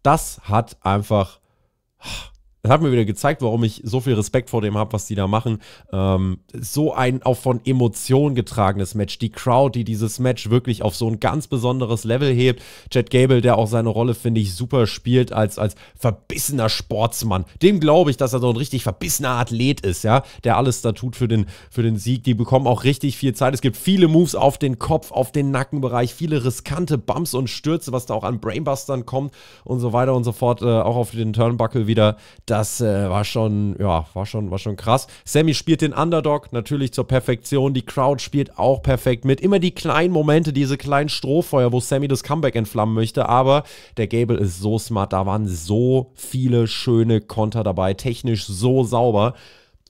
Das hat einfach das hat mir wieder gezeigt, warum ich so viel Respekt vor dem habe, was die da machen. Ähm, so ein auch von Emotionen getragenes Match. Die Crowd, die dieses Match wirklich auf so ein ganz besonderes Level hebt. Chad Gable, der auch seine Rolle, finde ich, super spielt als, als verbissener Sportsmann. Dem glaube ich, dass er so ein richtig verbissener Athlet ist, ja, der alles da tut für den, für den Sieg. Die bekommen auch richtig viel Zeit. Es gibt viele Moves auf den Kopf, auf den Nackenbereich, viele riskante Bumps und Stürze, was da auch an Brainbustern kommt und so weiter und so fort. Äh, auch auf den Turnbuckle wieder. Da das äh, war schon, ja, war schon, war schon krass. Sammy spielt den Underdog natürlich zur Perfektion. Die Crowd spielt auch perfekt mit. Immer die kleinen Momente, diese kleinen Strohfeuer, wo Sammy das Comeback entflammen möchte. Aber der Gable ist so smart. Da waren so viele schöne Konter dabei. Technisch so sauber.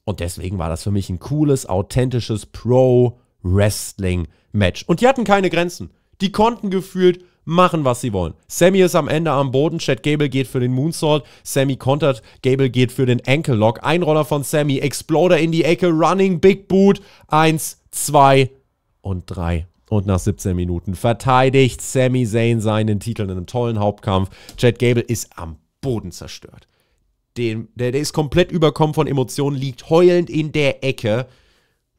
Und deswegen war das für mich ein cooles, authentisches Pro-Wrestling-Match. Und die hatten keine Grenzen. Die konnten gefühlt machen, was sie wollen. Sammy ist am Ende am Boden, Chad Gable geht für den Moonsault, Sammy kontert, Gable geht für den Ankle Lock, Einroller von Sammy, Exploder in die Ecke, Running Big Boot, eins, zwei und drei. Und nach 17 Minuten verteidigt Sammy Zayn seinen Titel in einem tollen Hauptkampf. Chad Gable ist am Boden zerstört. Den, der, der ist komplett überkommen von Emotionen, liegt heulend in der Ecke.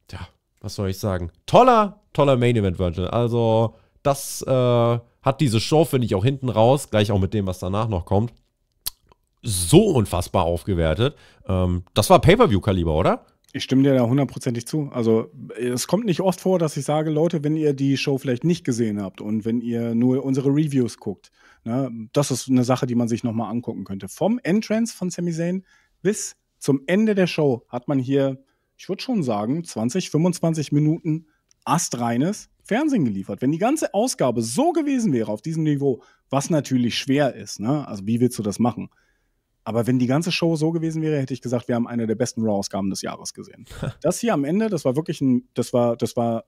Tja, was soll ich sagen? Toller, toller Main Event, Virgil. Also, das äh, hat diese Show, finde ich, auch hinten raus, gleich auch mit dem, was danach noch kommt, so unfassbar aufgewertet. Ähm, das war Pay-Per-View-Kaliber, oder? Ich stimme dir da hundertprozentig zu. Also es kommt nicht oft vor, dass ich sage, Leute, wenn ihr die Show vielleicht nicht gesehen habt und wenn ihr nur unsere Reviews guckt, ne, das ist eine Sache, die man sich nochmal angucken könnte. Vom Entrance von Sami Zayn bis zum Ende der Show hat man hier, ich würde schon sagen, 20, 25 Minuten astreines Fernsehen geliefert. Wenn die ganze Ausgabe so gewesen wäre auf diesem Niveau, was natürlich schwer ist, ne? Also wie willst du das machen? Aber wenn die ganze Show so gewesen wäre, hätte ich gesagt, wir haben eine der besten Raw-Ausgaben des Jahres gesehen. das hier am Ende, das war wirklich ein, das war, das war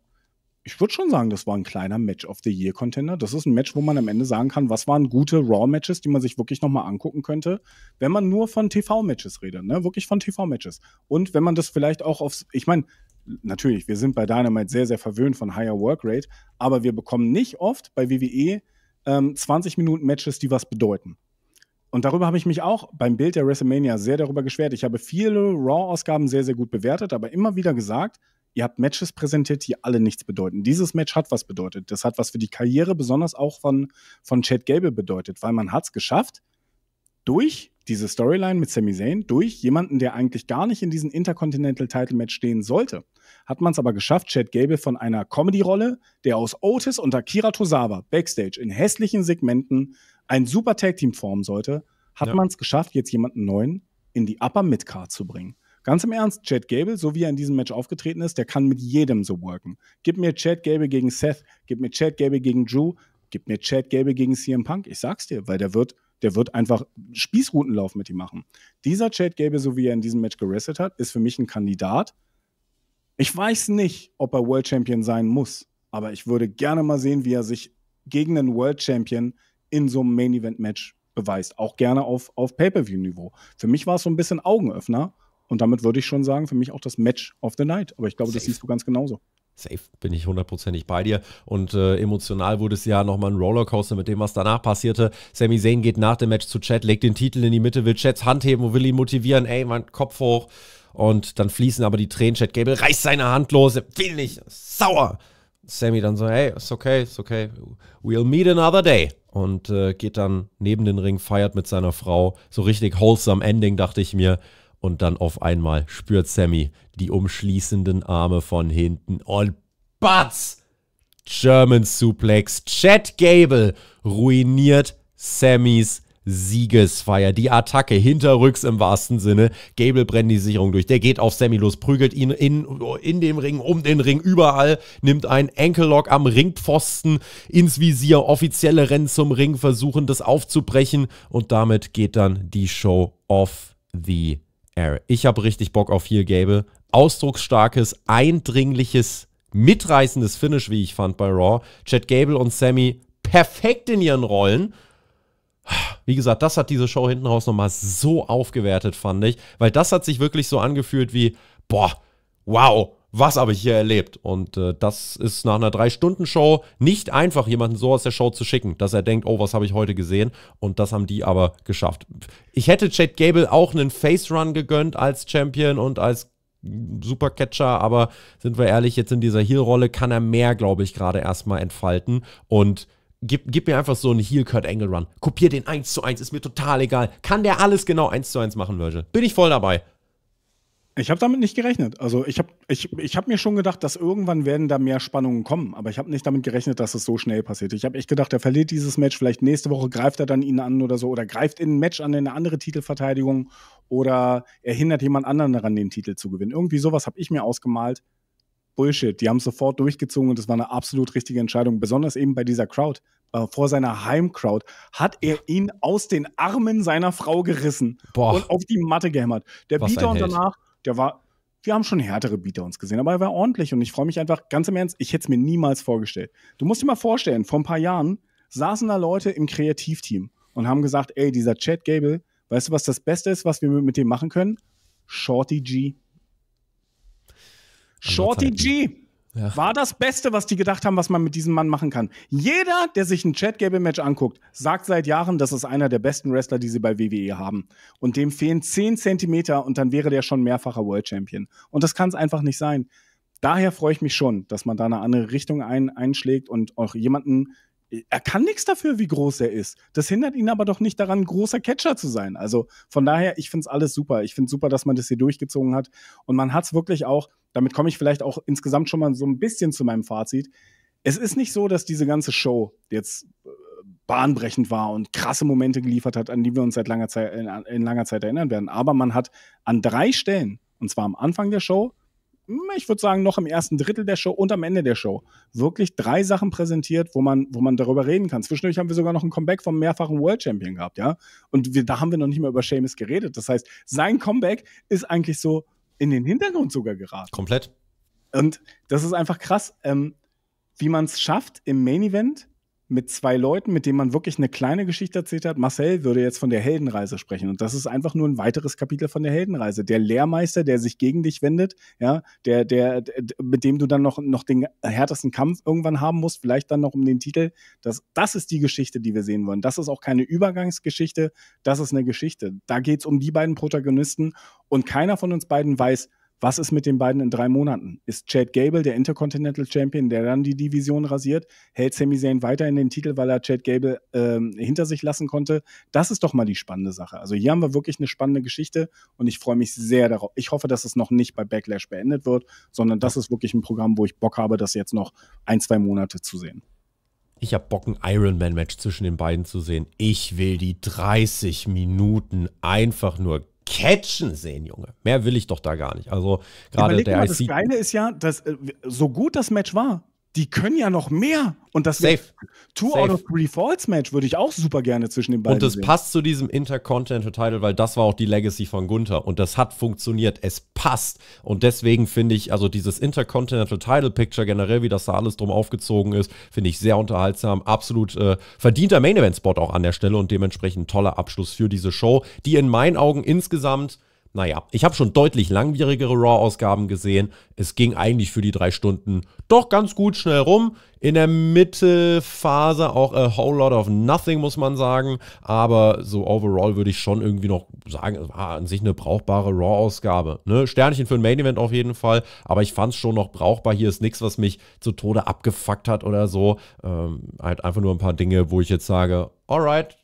ich würde schon sagen, das war ein kleiner Match of the Year Contender. Das ist ein Match, wo man am Ende sagen kann, was waren gute Raw-Matches, die man sich wirklich nochmal angucken könnte, wenn man nur von TV-Matches redet, ne? Wirklich von TV-Matches. Und wenn man das vielleicht auch aufs, ich meine, natürlich, wir sind bei Dynamite sehr, sehr verwöhnt von higher Work Rate, aber wir bekommen nicht oft bei WWE ähm, 20 Minuten Matches, die was bedeuten. Und darüber habe ich mich auch beim Bild der WrestleMania sehr darüber geschwert. Ich habe viele Raw-Ausgaben sehr, sehr gut bewertet, aber immer wieder gesagt, ihr habt Matches präsentiert, die alle nichts bedeuten. Dieses Match hat was bedeutet. Das hat was für die Karriere, besonders auch von, von Chad Gable bedeutet, weil man hat es geschafft, durch diese Storyline mit Sami Zayn, durch jemanden, der eigentlich gar nicht in diesem Intercontinental Title Match stehen sollte, hat man es aber geschafft, Chad Gable von einer Comedy-Rolle, der aus Otis und Akira Tozawa backstage in hässlichen Segmenten ein super Tag-Team formen sollte, hat ja. man es geschafft, jetzt jemanden neuen in die Upper Midcard zu bringen. Ganz im Ernst, Chad Gable, so wie er in diesem Match aufgetreten ist, der kann mit jedem so worken. Gib mir Chad Gable gegen Seth, gib mir Chad Gable gegen Drew, gib mir Chad Gable gegen CM Punk. Ich sag's dir, weil der wird, der wird einfach Spießrutenlauf mit ihm machen. Dieser Chad Gable, so wie er in diesem Match gerestet hat, ist für mich ein Kandidat. Ich weiß nicht, ob er World Champion sein muss, aber ich würde gerne mal sehen, wie er sich gegen einen World Champion in so einem Main Event Match beweist. Auch gerne auf, auf Pay-Per-View-Niveau. Für mich war es so ein bisschen Augenöffner und damit würde ich schon sagen, für mich auch das Match of the Night. Aber ich glaube, Safe. das siehst du ganz genauso. Safe bin ich hundertprozentig bei dir. Und äh, emotional wurde es ja nochmal ein Rollercoaster mit dem, was danach passierte. Sami Zayn geht nach dem Match zu Chat, legt den Titel in die Mitte, will Chats Hand heben und will ihn motivieren. Ey, mein Kopf hoch. Und dann fließen aber die Tränen. Chad Gable reißt seine Hand los, will nicht, sauer. Sammy dann so, hey, it's okay, it's okay, we'll meet another day. Und äh, geht dann neben den Ring, feiert mit seiner Frau. So richtig wholesome Ending, dachte ich mir. Und dann auf einmal spürt Sammy die umschließenden Arme von hinten und Batz! German Suplex. Chad Gable ruiniert Sammys Siegesfeier. Die Attacke hinterrücks im wahrsten Sinne. Gable brennt die Sicherung durch. Der geht auf Sammy los, prügelt ihn in, in dem Ring, um den Ring, überall, nimmt einen Ankellock am Ringpfosten ins Visier. Offizielle rennen zum Ring, versuchen das aufzubrechen und damit geht dann die Show off the Aaron. Äh, ich habe richtig Bock auf viel Gable. Ausdrucksstarkes, eindringliches, mitreißendes Finish, wie ich fand bei Raw. Chad Gable und Sammy perfekt in ihren Rollen. Wie gesagt, das hat diese Show hinten raus nochmal so aufgewertet, fand ich. Weil das hat sich wirklich so angefühlt wie, boah, wow, was habe ich hier erlebt? Und äh, das ist nach einer Drei-Stunden-Show nicht einfach, jemanden so aus der Show zu schicken, dass er denkt, oh, was habe ich heute gesehen? Und das haben die aber geschafft. Ich hätte Chad Gable auch einen Face-Run gegönnt als Champion und als Supercatcher, aber sind wir ehrlich, jetzt in dieser Heel-Rolle kann er mehr, glaube ich, gerade erstmal entfalten. Und Gib, gib, mir einfach so einen Heel Kurt Angle Run. Kopier den 1 zu 1, ist mir total egal. Kann der alles genau 1 zu 1 machen, Virgil. Bin ich voll dabei. Ich habe damit nicht gerechnet. Also ich habe ich, ich hab mir schon gedacht, dass irgendwann werden da mehr Spannungen kommen, aber ich habe nicht damit gerechnet, dass es so schnell passiert. Ich habe echt gedacht, er verliert dieses Match, vielleicht nächste Woche greift er dann ihn an oder so oder greift in ein Match an in eine andere Titelverteidigung oder er hindert jemand anderen daran, den Titel zu gewinnen. Irgendwie sowas habe ich mir ausgemalt. Bullshit. Die haben sofort durchgezogen und das war eine absolut richtige Entscheidung, besonders eben bei dieser Crowd. Äh, vor seiner Heimcrowd hat er ihn aus den Armen seiner Frau gerissen Boah. und auf die Matte gehämmert. Der Was und danach Held der war, wir haben schon härtere Beater uns gesehen, aber er war ordentlich und ich freue mich einfach, ganz im Ernst, ich hätte es mir niemals vorgestellt. Du musst dir mal vorstellen, vor ein paar Jahren saßen da Leute im Kreativteam und haben gesagt, ey, dieser Chad Gable, weißt du, was das Beste ist, was wir mit dem machen können? Shorty G. Shorty G. Ja. War das Beste, was die gedacht haben, was man mit diesem Mann machen kann. Jeder, der sich ein Chad Gable Match anguckt, sagt seit Jahren, das ist einer der besten Wrestler, die sie bei WWE haben. Und dem fehlen 10 Zentimeter und dann wäre der schon mehrfacher World Champion. Und das kann es einfach nicht sein. Daher freue ich mich schon, dass man da eine andere Richtung ein, einschlägt und auch jemanden, er kann nichts dafür, wie groß er ist. Das hindert ihn aber doch nicht daran, großer Catcher zu sein. Also von daher, ich finde es alles super. Ich finde super, dass man das hier durchgezogen hat. Und man hat es wirklich auch, damit komme ich vielleicht auch insgesamt schon mal so ein bisschen zu meinem Fazit. Es ist nicht so, dass diese ganze Show jetzt äh, bahnbrechend war und krasse Momente geliefert hat, an die wir uns seit langer Zeit, in, in langer Zeit erinnern werden. Aber man hat an drei Stellen, und zwar am Anfang der Show, hm, ich würde sagen, noch im ersten Drittel der Show und am Ende der Show wirklich drei Sachen präsentiert, wo man, wo man darüber reden kann. Zwischendurch haben wir sogar noch ein Comeback vom mehrfachen World Champion gehabt, ja. Und wir, da haben wir noch nicht mal über Seamus geredet. Das heißt, sein Comeback ist eigentlich so, in den Hintergrund sogar geraten. Komplett. Und das ist einfach krass, ähm, wie man es schafft, im Main Event mit zwei Leuten, mit denen man wirklich eine kleine Geschichte erzählt hat. Marcel würde jetzt von der Heldenreise sprechen. Und das ist einfach nur ein weiteres Kapitel von der Heldenreise. Der Lehrmeister, der sich gegen dich wendet, ja, der, der, der mit dem du dann noch, noch den härtesten Kampf irgendwann haben musst, vielleicht dann noch um den Titel. Das, das ist die Geschichte, die wir sehen wollen. Das ist auch keine Übergangsgeschichte, das ist eine Geschichte. Da geht es um die beiden Protagonisten und keiner von uns beiden weiß, was ist mit den beiden in drei Monaten? Ist Chad Gable der Intercontinental Champion, der dann die Division rasiert? Hält Sami Zayn weiter in den Titel, weil er Chad Gable ähm, hinter sich lassen konnte? Das ist doch mal die spannende Sache. Also hier haben wir wirklich eine spannende Geschichte und ich freue mich sehr darauf. Ich hoffe, dass es noch nicht bei Backlash beendet wird, sondern das ist wirklich ein Programm, wo ich Bock habe, das jetzt noch ein, zwei Monate zu sehen. Ich habe Bock, ein Ironman-Match zwischen den beiden zu sehen. Ich will die 30 Minuten einfach nur catchen sehen, Junge. Mehr will ich doch da gar nicht. Also gerade der mal, IC Das Geile ist ja, dass äh, so gut das Match war, die können ja noch mehr. Und das Safe. Two Safe. out of three Falls Match würde ich auch super gerne zwischen den beiden. Und das sehen. passt zu diesem Intercontinental Title, weil das war auch die Legacy von Gunther. Und das hat funktioniert. Es passt. Und deswegen finde ich, also dieses Intercontinental Title Picture generell, wie das da alles drum aufgezogen ist, finde ich sehr unterhaltsam. Absolut äh, verdienter Main Event Spot auch an der Stelle und dementsprechend ein toller Abschluss für diese Show, die in meinen Augen insgesamt naja, ich habe schon deutlich langwierigere Raw-Ausgaben gesehen. Es ging eigentlich für die drei Stunden doch ganz gut schnell rum. In der Mittelphase auch a whole lot of nothing, muss man sagen. Aber so overall würde ich schon irgendwie noch sagen, es war an sich eine brauchbare Raw-Ausgabe. Ne? Sternchen für ein Main-Event auf jeden Fall. Aber ich fand es schon noch brauchbar. Hier ist nichts, was mich zu Tode abgefuckt hat oder so. Ähm, halt einfach nur ein paar Dinge, wo ich jetzt sage, alright,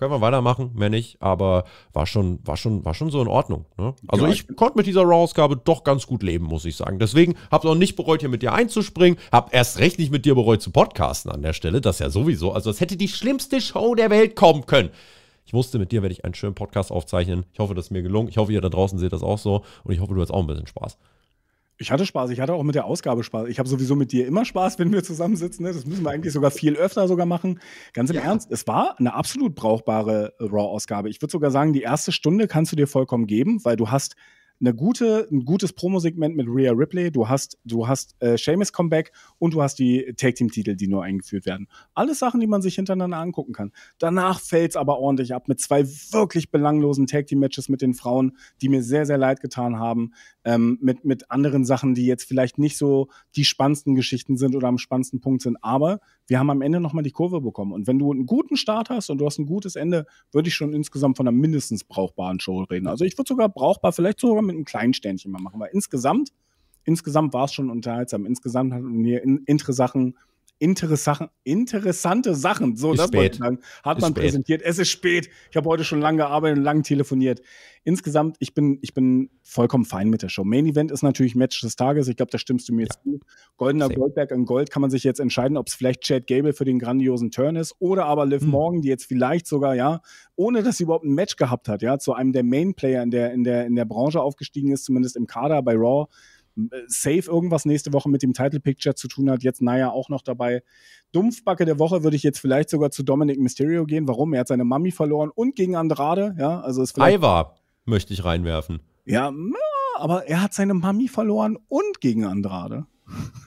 können wir weitermachen, mehr nicht, aber war schon, war schon, war schon so in Ordnung. Ne? Also ja, ich, ich konnte mit dieser Raw-Ausgabe doch ganz gut leben, muss ich sagen. Deswegen hab's auch nicht bereut, hier mit dir einzuspringen, hab erst recht nicht mit dir bereut zu podcasten an der Stelle, das ja sowieso. Also es hätte die schlimmste Show der Welt kommen können. Ich wusste, mit dir werde ich einen schönen Podcast aufzeichnen. Ich hoffe, das ist mir gelungen. Ich hoffe, ihr da draußen seht das auch so und ich hoffe, du hast auch ein bisschen Spaß. Ich hatte Spaß, ich hatte auch mit der Ausgabe Spaß. Ich habe sowieso mit dir immer Spaß, wenn wir zusammensitzen. Ne? Das müssen wir eigentlich sogar viel öfter sogar machen. Ganz im ja. Ernst, es war eine absolut brauchbare Raw-Ausgabe. Ich würde sogar sagen, die erste Stunde kannst du dir vollkommen geben, weil du hast eine gute, ein gutes Promo-Segment mit Rhea Ripley. Du hast, du hast äh, Seamus Comeback und du hast die Tag Team Titel, die nur eingeführt werden. Alles Sachen, die man sich hintereinander angucken kann. Danach fällt es aber ordentlich ab mit zwei wirklich belanglosen Tag Team Matches mit den Frauen, die mir sehr sehr leid getan haben. Ähm, mit mit anderen Sachen, die jetzt vielleicht nicht so die spannendsten Geschichten sind oder am spannendsten Punkt sind. Aber wir haben am Ende nochmal die Kurve bekommen. Und wenn du einen guten Start hast und du hast ein gutes Ende, würde ich schon insgesamt von einer mindestens brauchbaren Show reden. Also ich würde sogar brauchbar, vielleicht sogar mit mit einem kleinen Sternchen mal machen, weil insgesamt, insgesamt war es schon unterhaltsam. Insgesamt hatten wir in, Intre-Sachen interessante, interessante Sachen, so ist das wollte ich sagen, hat ist man spät. präsentiert. Es ist spät. Ich habe heute schon lange gearbeitet und lange telefoniert. Insgesamt, ich bin, ich bin vollkommen fein mit der Show. Main Event ist natürlich Match des Tages. Ich glaube, da stimmst du mir ja. zu. Goldener Same. Goldberg in Gold kann man sich jetzt entscheiden, ob es vielleicht Chad Gable für den grandiosen Turn ist oder aber Liv hm. Morgan, die jetzt vielleicht sogar, ja, ohne dass sie überhaupt ein Match gehabt hat, ja, zu einem der Main Player in der, in der, in der Branche aufgestiegen ist, zumindest im Kader bei Raw safe irgendwas nächste Woche mit dem Title Picture zu tun hat. Jetzt naja auch noch dabei. Dumpfbacke der Woche würde ich jetzt vielleicht sogar zu Dominic Mysterio gehen. Warum? Er hat seine Mami verloren und gegen Andrade. Ja, also ist vielleicht. Ivar möchte ich reinwerfen. Ja, aber er hat seine Mami verloren und gegen Andrade.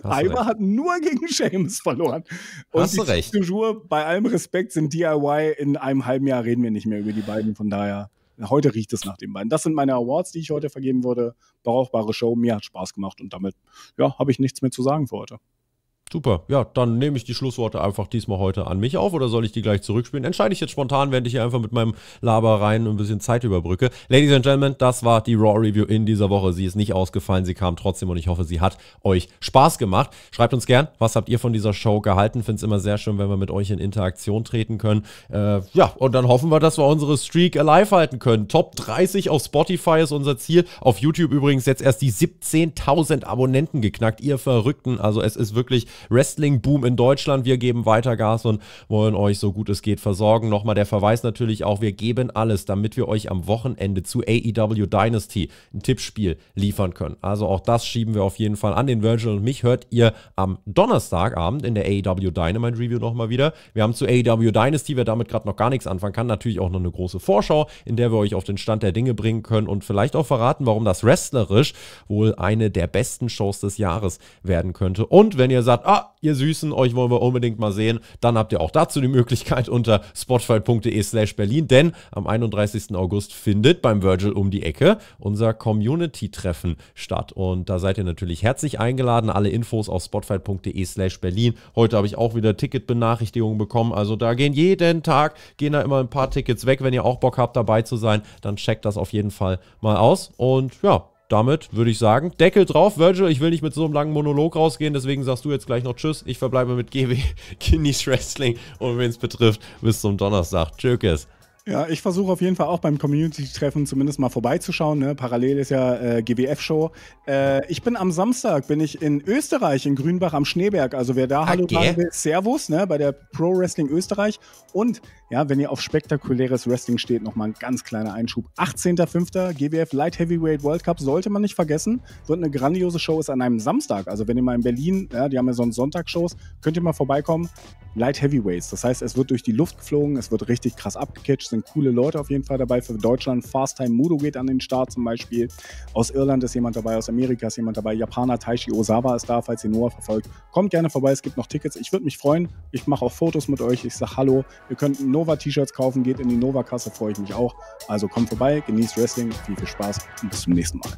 Ivar hat nur gegen Seamus verloren. Und Hast du recht. Toujours, bei allem Respekt sind DIY. In einem halben Jahr reden wir nicht mehr über die beiden. Von daher. Heute riecht es nach dem beiden. Das sind meine Awards, die ich heute vergeben wurde. Brauchbare Show. Mir hat Spaß gemacht und damit ja, habe ich nichts mehr zu sagen für heute. Super, ja, dann nehme ich die Schlussworte einfach diesmal heute an mich auf oder soll ich die gleich zurückspielen? Entscheide ich jetzt spontan, während ich hier einfach mit meinem Laber rein ein bisschen Zeit überbrücke. Ladies and Gentlemen, das war die Raw Review in dieser Woche. Sie ist nicht ausgefallen, sie kam trotzdem und ich hoffe, sie hat euch Spaß gemacht. Schreibt uns gern, was habt ihr von dieser Show gehalten? Finde es immer sehr schön, wenn wir mit euch in Interaktion treten können. Äh, ja, und dann hoffen wir, dass wir unsere Streak alive halten können. Top 30 auf Spotify ist unser Ziel. Auf YouTube übrigens jetzt erst die 17.000 Abonnenten geknackt. Ihr Verrückten, also es ist wirklich Wrestling-Boom in Deutschland. Wir geben weiter Gas und wollen euch so gut es geht versorgen. Nochmal der Verweis natürlich auch, wir geben alles, damit wir euch am Wochenende zu AEW Dynasty ein Tippspiel liefern können. Also auch das schieben wir auf jeden Fall an den Virgil und mich hört ihr am Donnerstagabend in der AEW Dynamite Review nochmal wieder. Wir haben zu AEW Dynasty, wer damit gerade noch gar nichts anfangen kann, natürlich auch noch eine große Vorschau, in der wir euch auf den Stand der Dinge bringen können und vielleicht auch verraten, warum das wrestlerisch wohl eine der besten Shows des Jahres werden könnte. Und wenn ihr sagt, sagt, ah, ihr Süßen, euch wollen wir unbedingt mal sehen, dann habt ihr auch dazu die Möglichkeit unter spotfight.de slash Berlin, denn am 31. August findet beim Virgil um die Ecke unser Community-Treffen statt und da seid ihr natürlich herzlich eingeladen. Alle Infos auf spotfight.de slash Berlin. Heute habe ich auch wieder Ticketbenachrichtigungen bekommen, also da gehen jeden Tag, gehen da immer ein paar Tickets weg. Wenn ihr auch Bock habt, dabei zu sein, dann checkt das auf jeden Fall mal aus und ja, damit würde ich sagen, Deckel drauf, Virgil. Ich will nicht mit so einem langen Monolog rausgehen, deswegen sagst du jetzt gleich noch Tschüss. Ich verbleibe mit GW, Kidneys Wrestling und wen es betrifft, bis zum Donnerstag. Tschüss. Ja, ich versuche auf jeden Fall auch beim Community-Treffen zumindest mal vorbeizuschauen. Ne? Parallel ist ja äh, GWF-Show. Äh, ich bin am Samstag, bin ich in Österreich, in Grünbach am Schneeberg. Also wer da Hallo sagen will, Servus, ne? bei der Pro Wrestling Österreich. Und ja, wenn ihr auf spektakuläres Wrestling steht, nochmal ein ganz kleiner Einschub. 18.05. GWF Light Heavyweight World Cup sollte man nicht vergessen. Wird eine grandiose Show, ist an einem Samstag. Also wenn ihr mal in Berlin, ja, die haben ja so einen Sonntagsshows, könnt ihr mal vorbeikommen. Light Heavyweights. Das heißt, es wird durch die Luft geflogen, es wird richtig krass abgecatcht, sind coole Leute auf jeden Fall dabei für Deutschland. Fast Time Mudo geht an den Start zum Beispiel. Aus Irland ist jemand dabei, aus Amerika ist jemand dabei. Japaner Taishi Osawa ist da, falls ihr Noah verfolgt. Kommt gerne vorbei, es gibt noch Tickets. Ich würde mich freuen. Ich mache auch Fotos mit euch. Ich sage Hallo. Wir könnten Noah Nova-T-Shirts kaufen, geht in die Nova-Kasse, freue ich mich auch. Also kommt vorbei, genießt Wrestling, viel, viel Spaß und bis zum nächsten Mal.